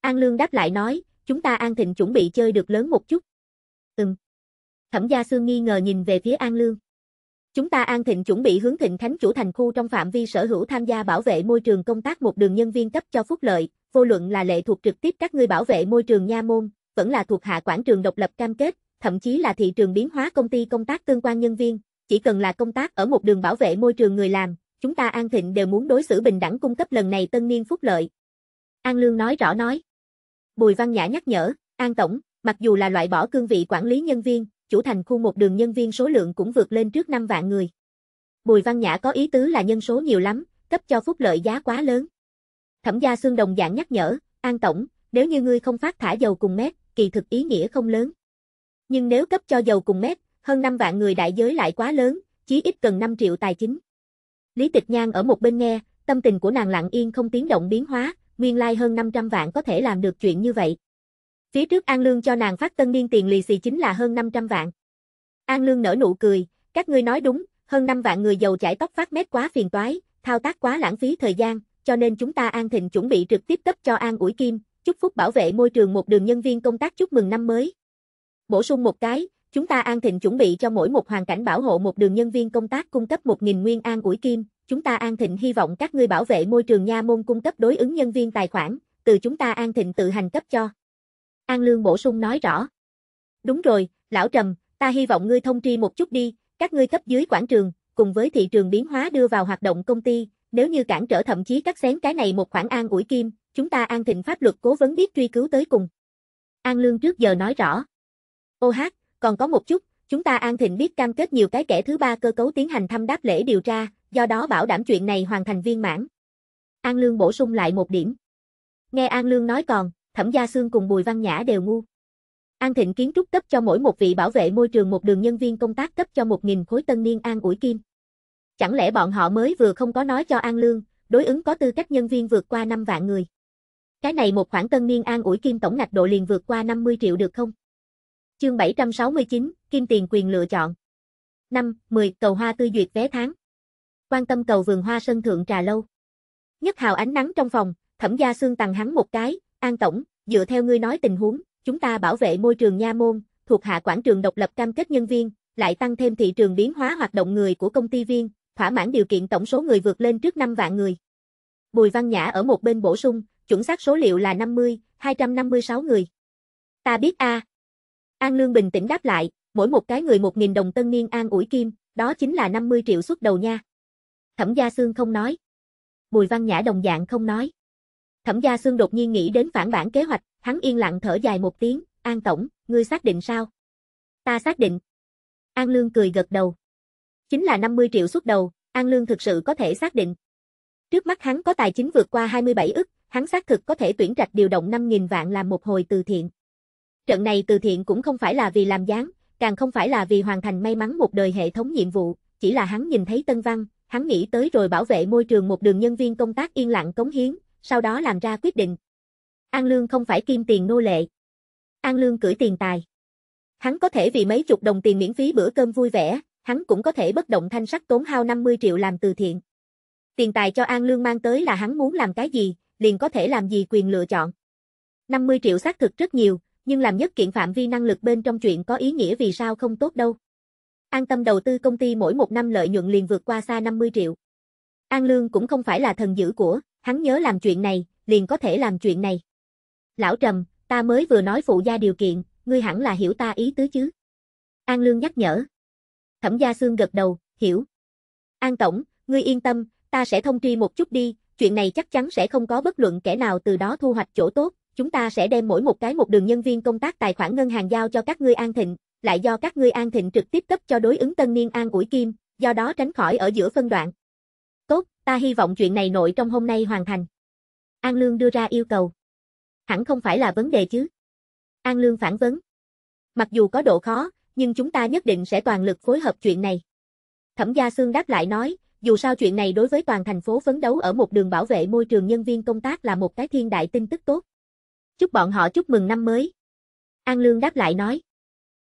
An Lương đáp lại nói, chúng ta An Thịnh chuẩn bị chơi được lớn một chút. Ừm. Thẩm gia xương nghi ngờ nhìn về phía An Lương. Chúng ta An Thịnh chuẩn bị hướng Thịnh Khánh chủ thành khu trong phạm vi sở hữu tham gia bảo vệ môi trường công tác một đường nhân viên cấp cho phúc lợi, vô luận là lệ thuộc trực tiếp các ngươi bảo vệ môi trường nha môn, vẫn là thuộc hạ quản trường độc lập cam kết, thậm chí là thị trường biến hóa công ty công tác tương quan nhân viên, chỉ cần là công tác ở một đường bảo vệ môi trường người làm, chúng ta An Thịnh đều muốn đối xử bình đẳng cung cấp lần này tân niên phúc lợi. An Lương nói rõ nói. Bùi Văn Nhã nhắc nhở, An Tổng, mặc dù là loại bỏ cương vị quản lý nhân viên, chủ thành khu một đường nhân viên số lượng cũng vượt lên trước 5 vạn người. Bùi Văn Nhã có ý tứ là nhân số nhiều lắm, cấp cho phúc lợi giá quá lớn. Thẩm gia Xương Đồng dạng nhắc nhở, An Tổng, nếu như ngươi không phát thả dầu cùng mét, kỳ thực ý nghĩa không lớn. Nhưng nếu cấp cho dầu cùng mét, hơn 5 vạn người đại giới lại quá lớn, chí ít cần 5 triệu tài chính. Lý Tịch Nhan ở một bên nghe, tâm tình của nàng lặng yên không tiếng động biến hóa, nguyên lai like hơn 500 vạn có thể làm được chuyện như vậy. Phía trước An Lương cho nàng phát tân niên tiền lì xì chính là hơn 500 vạn. An Lương nở nụ cười, các ngươi nói đúng, hơn 5 vạn người giàu chải tóc phát mét quá phiền toái, thao tác quá lãng phí thời gian, cho nên chúng ta An Thịnh chuẩn bị trực tiếp cấp cho An Ủi Kim, chúc phúc bảo vệ môi trường một đường nhân viên công tác chúc mừng năm mới. Bổ sung một cái, chúng ta An Thịnh chuẩn bị cho mỗi một hoàn cảnh bảo hộ một đường nhân viên công tác cung cấp 1.000 nguyên An Ủi Kim, chúng ta An Thịnh hy vọng các ngươi bảo vệ môi trường nha môn cung cấp đối ứng nhân viên tài khoản, từ chúng ta An Thịnh tự hành cấp cho. An Lương bổ sung nói rõ. Đúng rồi, lão Trầm, ta hy vọng ngươi thông tri một chút đi, các ngươi cấp dưới quảng trường, cùng với thị trường biến hóa đưa vào hoạt động công ty, nếu như cản trở thậm chí cắt xén cái này một khoản an ủi kim, chúng ta an thịnh pháp luật cố vấn biết truy cứu tới cùng. An Lương trước giờ nói rõ. Ô hát, còn có một chút, chúng ta an thịnh biết cam kết nhiều cái kẻ thứ ba cơ cấu tiến hành thăm đáp lễ điều tra, do đó bảo đảm chuyện này hoàn thành viên mãn. An Lương bổ sung lại một điểm. Nghe An Lương nói còn, Thẩm Gia Sương cùng Bùi Văn Nhã đều ngu. An Thịnh Kiến trúc cấp cho mỗi một vị bảo vệ môi trường một đường nhân viên công tác cấp cho 1.000 khối tân niên an ủi kim. Chẳng lẽ bọn họ mới vừa không có nói cho An Lương, đối ứng có tư cách nhân viên vượt qua 5 vạn người. Cái này một khoản tân niên an ủi kim tổng ngạch độ liền vượt qua 50 triệu được không? Chương 769, Kim tiền quyền lựa chọn. 5. 10. Cầu hoa tươi duyệt vé tháng. Quan tâm cầu vườn hoa sân thượng trà lâu. Nhất hào ánh nắng trong phòng, thẩm gia xương tặng hắn một cái, An Tổng, dựa theo ngươi nói tình huống, chúng ta bảo vệ môi trường nha môn, thuộc hạ quảng trường độc lập cam kết nhân viên, lại tăng thêm thị trường biến hóa hoạt động người của công ty viên, thỏa mãn điều kiện tổng số người vượt lên trước 5 vạn người. Bùi Văn Nhã ở một bên bổ sung, chuẩn xác số liệu là 50, 256 người. Ta biết a. An Lương bình tĩnh đáp lại, mỗi một cái người 1000 đồng tân niên an ủi kim, đó chính là 50 triệu xuất đầu nha. Thẩm Gia Xương không nói. Bùi Văn Nhã đồng dạng không nói. Thẩm Gia Xương đột nhiên nghĩ đến phản bản kế hoạch, hắn yên lặng thở dài một tiếng, An Tổng, ngươi xác định sao? Ta xác định. An Lương cười gật đầu. Chính là 50 triệu xuất đầu, An Lương thực sự có thể xác định. Trước mắt hắn có tài chính vượt qua 27 ức, hắn xác thực có thể tuyển trạch điều động 5.000 vạn làm một hồi từ thiện. Trận này từ thiện cũng không phải là vì làm dáng, càng không phải là vì hoàn thành may mắn một đời hệ thống nhiệm vụ, chỉ là hắn nhìn thấy Tân Văn, hắn nghĩ tới rồi bảo vệ môi trường một đường nhân viên công tác yên lặng cống hiến, sau đó làm ra quyết định. An Lương không phải kim tiền nô lệ. An Lương cưỡi tiền tài. Hắn có thể vì mấy chục đồng tiền miễn phí bữa cơm vui vẻ, hắn cũng có thể bất động thanh sắc tốn hao 50 triệu làm từ thiện. Tiền tài cho An Lương mang tới là hắn muốn làm cái gì, liền có thể làm gì quyền lựa chọn. 50 triệu xác thực rất nhiều, nhưng làm nhất kiện phạm vi năng lực bên trong chuyện có ý nghĩa vì sao không tốt đâu. An tâm đầu tư công ty mỗi một năm lợi nhuận liền vượt qua xa 50 triệu. An Lương cũng không phải là thần dữ của, hắn nhớ làm chuyện này, liền có thể làm chuyện này. Lão Trầm, ta mới vừa nói phụ gia điều kiện, ngươi hẳn là hiểu ta ý tứ chứ. An Lương nhắc nhở. Thẩm Gia xương gật đầu, hiểu. An Tổng, ngươi yên tâm, ta sẽ thông tri một chút đi, chuyện này chắc chắn sẽ không có bất luận kẻ nào từ đó thu hoạch chỗ tốt, chúng ta sẽ đem mỗi một cái một đường nhân viên công tác tài khoản ngân hàng giao cho các ngươi An Thịnh, lại do các ngươi An Thịnh trực tiếp cấp cho đối ứng tân niên An ủi Kim, do đó tránh khỏi ở giữa phân đoạn. Ta hy vọng chuyện này nội trong hôm nay hoàn thành. An Lương đưa ra yêu cầu. Hẳn không phải là vấn đề chứ. An Lương phản vấn. Mặc dù có độ khó, nhưng chúng ta nhất định sẽ toàn lực phối hợp chuyện này. Thẩm Gia Sương đáp lại nói, dù sao chuyện này đối với toàn thành phố phấn đấu ở một đường bảo vệ môi trường nhân viên công tác là một cái thiên đại tin tức tốt. Chúc bọn họ chúc mừng năm mới. An Lương đáp lại nói.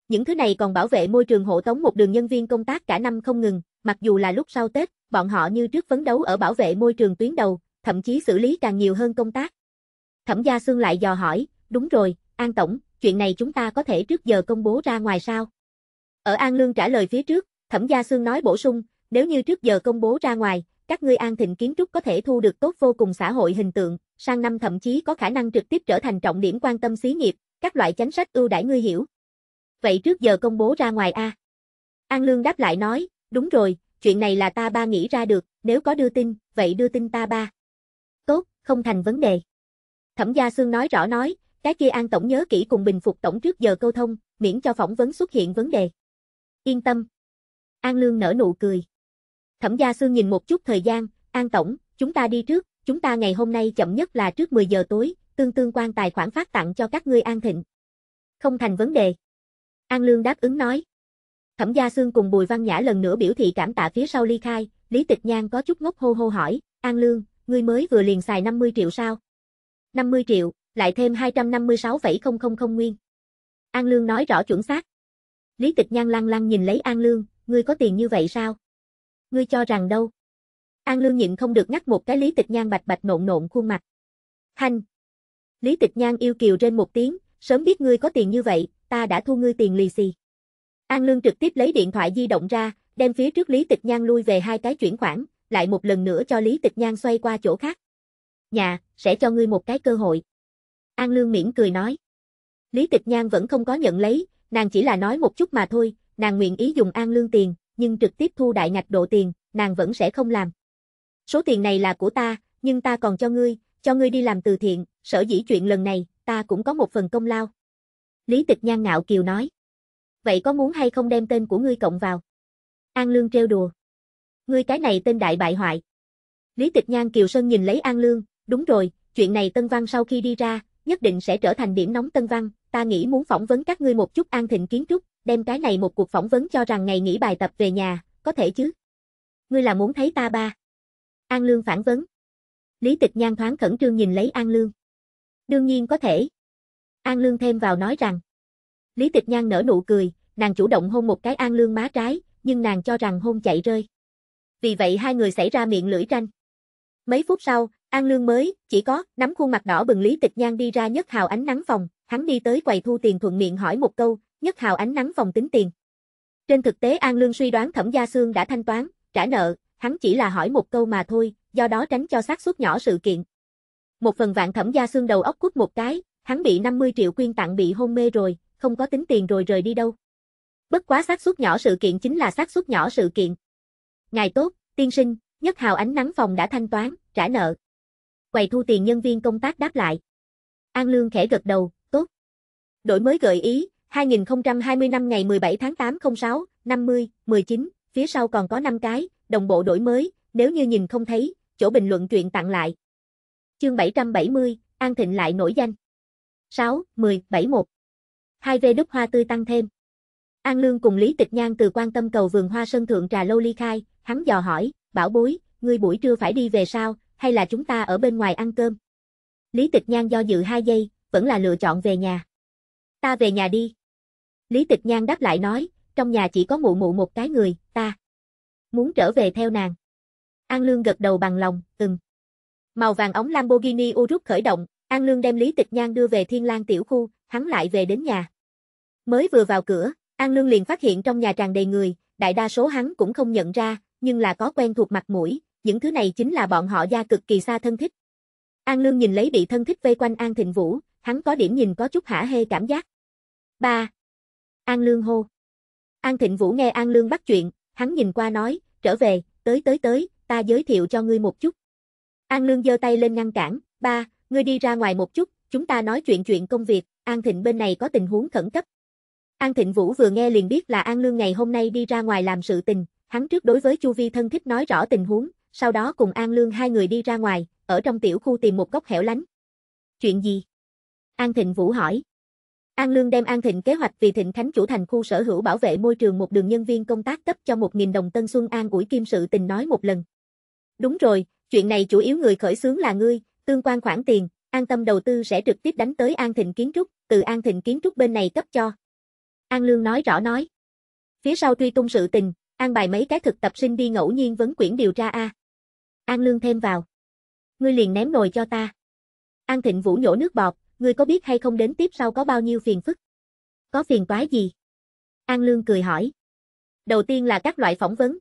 Những thứ này còn bảo vệ môi trường hộ tống một đường nhân viên công tác cả năm không ngừng, Mặc dù là lúc sau Tết, bọn họ như trước phấn đấu ở bảo vệ môi trường tuyến đầu, thậm chí xử lý càng nhiều hơn công tác. Thẩm Gia Xương lại dò hỏi, đúng rồi, An Tổng, chuyện này chúng ta có thể trước giờ công bố ra ngoài sao? Ở An Lương trả lời phía trước, Thẩm Gia Xương nói bổ sung, nếu như trước giờ công bố ra ngoài, các ngươi An Thịnh Kiến Trúc có thể thu được tốt vô cùng xã hội hình tượng, sang năm thậm chí có khả năng trực tiếp trở thành trọng điểm quan tâm xí nghiệp, các loại chính sách ưu đãi ngươi hiểu. Vậy trước giờ công bố ra ngoài a. An Lương đáp lại nói, Đúng rồi, chuyện này là ta ba nghĩ ra được, nếu có đưa tin, vậy đưa tin ta ba. Tốt, không thành vấn đề. Thẩm Gia xương nói rõ nói, cái kia An Tổng nhớ kỹ cùng bình phục Tổng trước giờ câu thông, miễn cho phỏng vấn xuất hiện vấn đề. Yên tâm. An Lương nở nụ cười. Thẩm Gia xương nhìn một chút thời gian, An Tổng, chúng ta đi trước, chúng ta ngày hôm nay chậm nhất là trước 10 giờ tối, tương tương quan tài khoản phát tặng cho các ngươi An Thịnh. Không thành vấn đề. An Lương đáp ứng nói. Thẩm Gia Sương cùng Bùi Văn Nhã lần nữa biểu thị cảm tạ phía sau ly khai, Lý Tịch Nhan có chút ngốc hô hô hỏi, An Lương, ngươi mới vừa liền xài 50 triệu sao? 50 triệu, lại thêm 256,000 nguyên. An Lương nói rõ chuẩn xác. Lý Tịch Nhan lăng lăng nhìn lấy An Lương, ngươi có tiền như vậy sao? Ngươi cho rằng đâu? An Lương nhịn không được ngắt một cái Lý Tịch Nhan bạch bạch nộn nộn khuôn mặt. Hành! Lý Tịch Nhan yêu kiều trên một tiếng, sớm biết ngươi có tiền như vậy, ta đã thu ngươi tiền lì xì. An Lương trực tiếp lấy điện thoại di động ra, đem phía trước Lý Tịch Nhan lui về hai cái chuyển khoản, lại một lần nữa cho Lý Tịch Nhan xoay qua chỗ khác. Nhà, sẽ cho ngươi một cái cơ hội. An Lương miễn cười nói. Lý Tịch Nhan vẫn không có nhận lấy, nàng chỉ là nói một chút mà thôi, nàng nguyện ý dùng An Lương tiền, nhưng trực tiếp thu đại ngạch độ tiền, nàng vẫn sẽ không làm. Số tiền này là của ta, nhưng ta còn cho ngươi, cho ngươi đi làm từ thiện, sở dĩ chuyện lần này, ta cũng có một phần công lao. Lý Tịch Nhan ngạo kiều nói vậy có muốn hay không đem tên của ngươi cộng vào? An Lương trêu đùa. Ngươi cái này tên đại bại hoại. Lý Tịch Nhan Kiều Sơn nhìn lấy An Lương, đúng rồi, chuyện này Tân Văn sau khi đi ra, nhất định sẽ trở thành điểm nóng Tân Văn, ta nghĩ muốn phỏng vấn các ngươi một chút an thịnh kiến trúc, đem cái này một cuộc phỏng vấn cho rằng ngày nghỉ bài tập về nhà, có thể chứ? Ngươi là muốn thấy ta ba? An Lương phản vấn. Lý Tịch Nhan thoáng khẩn trương nhìn lấy An Lương. Đương nhiên có thể. An Lương thêm vào nói rằng. Lý Tịch Nhan nở nụ cười, nàng chủ động hôn một cái An Lương má trái, nhưng nàng cho rằng hôn chạy rơi. Vì vậy hai người xảy ra miệng lưỡi tranh. Mấy phút sau, An Lương mới, chỉ có, nắm khuôn mặt đỏ bừng Lý Tịch Nhan đi ra nhất hào ánh nắng phòng, hắn đi tới quầy thu tiền thuận miệng hỏi một câu, nhất hào ánh nắng phòng tính tiền. Trên thực tế An Lương suy đoán Thẩm Gia xương đã thanh toán, trả nợ, hắn chỉ là hỏi một câu mà thôi, do đó tránh cho xác suất nhỏ sự kiện. Một phần vạn Thẩm Gia xương đầu óc quất một cái, hắn bị 50 triệu quyên tặng bị hôn mê rồi, không có tính tiền rồi rời đi đâu. Bất quá xác suất nhỏ sự kiện chính là xác suất nhỏ sự kiện. Ngài tốt, tiên sinh, nhất hào ánh nắng phòng đã thanh toán, trả nợ. Quầy thu tiền nhân viên công tác đáp lại. An Lương khẽ gật đầu, tốt. Đổi mới gợi ý, 2020 năm ngày 17 tháng 8 06, 50, 19, phía sau còn có 5 cái, đồng bộ đổi mới, nếu như nhìn không thấy, chỗ bình luận chuyện tặng lại. Chương 770, An Thịnh lại nổi danh. 6, 10, 71. hai v đúc hoa tươi tăng thêm. An Lương cùng Lý Tịch Nhan từ quan tâm cầu vườn hoa sân thượng trà lâu ly khai, hắn dò hỏi, bảo bối, ngươi buổi trưa phải đi về sao, hay là chúng ta ở bên ngoài ăn cơm? Lý Tịch Nhan do dự hai giây, vẫn là lựa chọn về nhà. Ta về nhà đi. Lý Tịch Nhan đáp lại nói, trong nhà chỉ có mụ mụ một cái người, ta. Muốn trở về theo nàng. An Lương gật đầu bằng lòng, ừm. Màu vàng ống Lamborghini Urus khởi động, An Lương đem Lý Tịch Nhan đưa về Thiên Lang tiểu khu, hắn lại về đến nhà. Mới vừa vào cửa, An Lương liền phát hiện trong nhà tràn đầy người, đại đa số hắn cũng không nhận ra, nhưng là có quen thuộc mặt mũi, những thứ này chính là bọn họ gia cực kỳ xa thân thích. An Lương nhìn lấy bị thân thích vây quanh An Thịnh Vũ, hắn có điểm nhìn có chút hả hê cảm giác. 3. An Lương hô. An Thịnh Vũ nghe An Lương bắt chuyện, hắn nhìn qua nói, trở về, tới tới tới, ta giới thiệu cho ngươi một chút. An Lương giơ tay lên ngăn cản, ba, ngươi đi ra ngoài một chút, chúng ta nói chuyện chuyện công việc, An Thịnh bên này có tình huống khẩn cấp. An Thịnh Vũ vừa nghe liền biết là An Lương ngày hôm nay đi ra ngoài làm sự tình, hắn trước đối với Chu Vi thân thích nói rõ tình huống, sau đó cùng An Lương hai người đi ra ngoài, ở trong tiểu khu tìm một góc hẻo lánh. Chuyện gì? An Thịnh Vũ hỏi. An Lương đem An Thịnh kế hoạch vì Thịnh Khánh chủ thành khu sở hữu bảo vệ môi trường một đường nhân viên công tác cấp cho 1.000 đồng Tân Xuân An ủi kim sự tình nói một lần. Đúng rồi, chuyện này chủ yếu người khởi xướng là ngươi, tương quan khoản tiền, an tâm đầu tư sẽ trực tiếp đánh tới An Thịnh Kiến Trúc, từ An Thịnh Kiến Trúc bên này cấp cho, An Lương nói rõ nói. Phía sau truy tung sự tình, an bài mấy cái thực tập sinh đi ngẫu nhiên vấn quyển điều tra a. An Lương thêm vào. Ngươi liền ném nồi cho ta. An Thịnh Vũ nhổ nước bọt, ngươi có biết hay không đến tiếp sau có bao nhiêu phiền phức? Có phiền toái gì? An Lương cười hỏi. Đầu tiên là các loại phỏng vấn.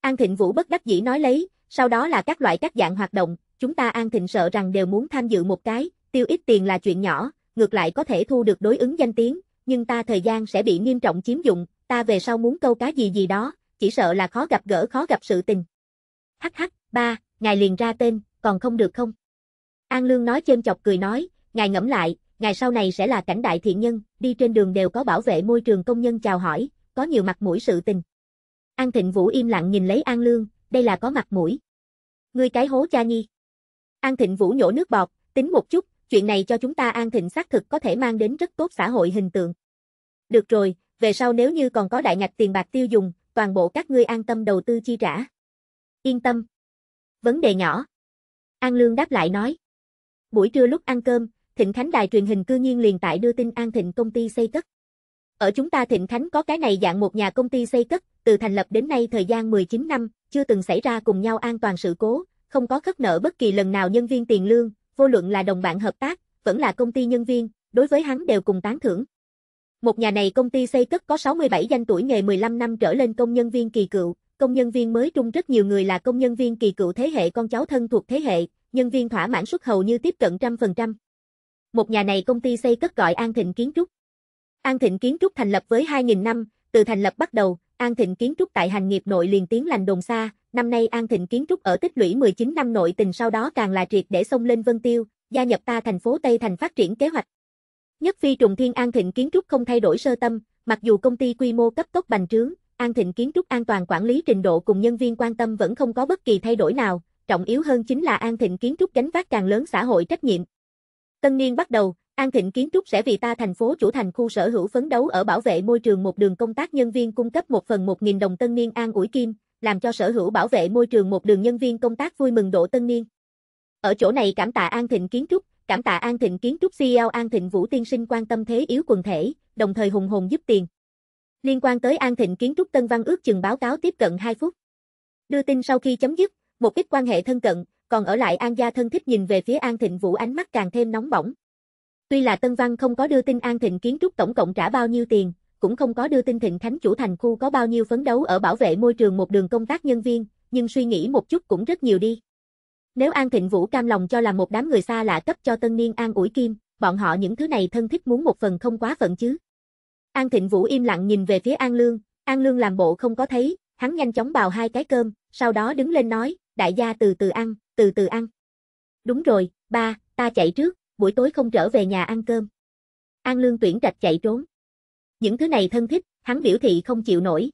An Thịnh Vũ bất đắc dĩ nói lấy, sau đó là các loại các dạng hoạt động, chúng ta An Thịnh sợ rằng đều muốn tham dự một cái, tiêu ít tiền là chuyện nhỏ, ngược lại có thể thu được đối ứng danh tiếng, nhưng ta thời gian sẽ bị nghiêm trọng chiếm dụng, ta về sau muốn câu cá gì gì đó, chỉ sợ là khó gặp gỡ khó gặp sự tình. Hắc hắc, ba, ngài liền ra tên, còn không được không? An Lương nói chêm chọc cười nói, ngài ngẫm lại, ngài sau này sẽ là cảnh đại thiện nhân, đi trên đường đều có bảo vệ môi trường công nhân chào hỏi, có nhiều mặt mũi sự tình. An Thịnh Vũ im lặng nhìn lấy An Lương, đây là có mặt mũi. Ngươi cái hố cha nhi. An Thịnh Vũ nhổ nước bọt, tính một chút, chuyện này cho chúng ta an thịnh xác thực có thể mang đến rất tốt xã hội hình tượng. Được rồi, về sau nếu như còn có đại ngạch tiền bạc tiêu dùng, toàn bộ các ngươi an tâm đầu tư chi trả. Yên tâm. Vấn đề nhỏ. An Lương đáp lại nói. Buổi trưa lúc ăn cơm, Thịnh Khánh đài truyền hình cư nhiên liền tại đưa tin An Thịnh công ty xây cất. Ở chúng ta Thịnh Khánh có cái này dạng một nhà công ty xây cất, từ thành lập đến nay thời gian 19 năm, chưa từng xảy ra cùng nhau an toàn sự cố, không có khất nợ bất kỳ lần nào nhân viên tiền lương, vô luận là đồng bạn hợp tác, vẫn là công ty nhân viên, đối với hắn đều cùng tán thưởng. Một nhà này công ty xây cất có 67 danh tuổi nghề 15 năm trở lên công nhân viên kỳ cựu, công nhân viên mới trung rất nhiều người là công nhân viên kỳ cựu thế hệ con cháu thân thuộc thế hệ, nhân viên thỏa mãn xuất hầu như tiếp cận trăm phần trăm. Một nhà này công ty xây cất gọi An Thịnh Kiến Trúc. An Thịnh Kiến Trúc thành lập với 2.000 năm, từ thành lập bắt đầu, An Thịnh Kiến Trúc tại hành nghiệp nội liền tiếng lành đồn xa, năm nay An Thịnh Kiến Trúc ở tích lũy 19 năm nội tình sau đó càng là triệt để xông lên Vân Tiêu, gia nhập ta thành phố Tây Thành phát triển kế hoạch. Nhất phi trùng thiên An Thịnh Kiến Trúc không thay đổi sơ tâm, mặc dù công ty quy mô cấp tốc bành trướng, An Thịnh Kiến Trúc an toàn quản lý trình độ cùng nhân viên quan tâm vẫn không có bất kỳ thay đổi nào, trọng yếu hơn chính là An Thịnh Kiến Trúc gánh vác càng lớn xã hội trách nhiệm. Tân niên bắt đầu, An Thịnh Kiến trúc sẽ vì ta thành phố chủ thành khu sở hữu phấn đấu ở bảo vệ môi trường một đường công tác nhân viên cung cấp một phần một nghìn đồng tân niên an ủi kim, làm cho sở hữu bảo vệ môi trường một đường nhân viên công tác vui mừng độ tân niên. Ở chỗ này cảm tạ An Thịnh Kiến trúc, cảm tạ An Thịnh Kiến trúc CEO An Thịnh Vũ tiên sinh quan tâm thế yếu quần thể, đồng thời hùng hồn giúp tiền. Liên quan tới An Thịnh Kiến trúc Tân Văn ước chừng báo cáo tiếp cận 2 phút. Đưa tin sau khi chấm dứt, một ít quan hệ thân cận, còn ở lại An gia thân thích nhìn về phía An Thịnh Vũ ánh mắt càng thêm nóng bỏng. Tuy là Tân Văn không có đưa tin An Thịnh kiến trúc tổng cộng trả bao nhiêu tiền, cũng không có đưa tin Thịnh Khánh chủ thành khu có bao nhiêu phấn đấu ở bảo vệ môi trường một đường công tác nhân viên, nhưng suy nghĩ một chút cũng rất nhiều đi. Nếu An Thịnh Vũ cam lòng cho là một đám người xa lạ cấp cho tân niên An ủi kim, bọn họ những thứ này thân thích muốn một phần không quá phận chứ. An Thịnh Vũ im lặng nhìn về phía An Lương, An Lương làm bộ không có thấy, hắn nhanh chóng bào hai cái cơm, sau đó đứng lên nói, đại gia từ từ ăn, từ từ ăn. Đúng rồi, ba, ta chạy trước, buổi tối không trở về nhà ăn cơm. An Lương tuyển trạch chạy trốn. Những thứ này thân thích, hắn biểu thị không chịu nổi,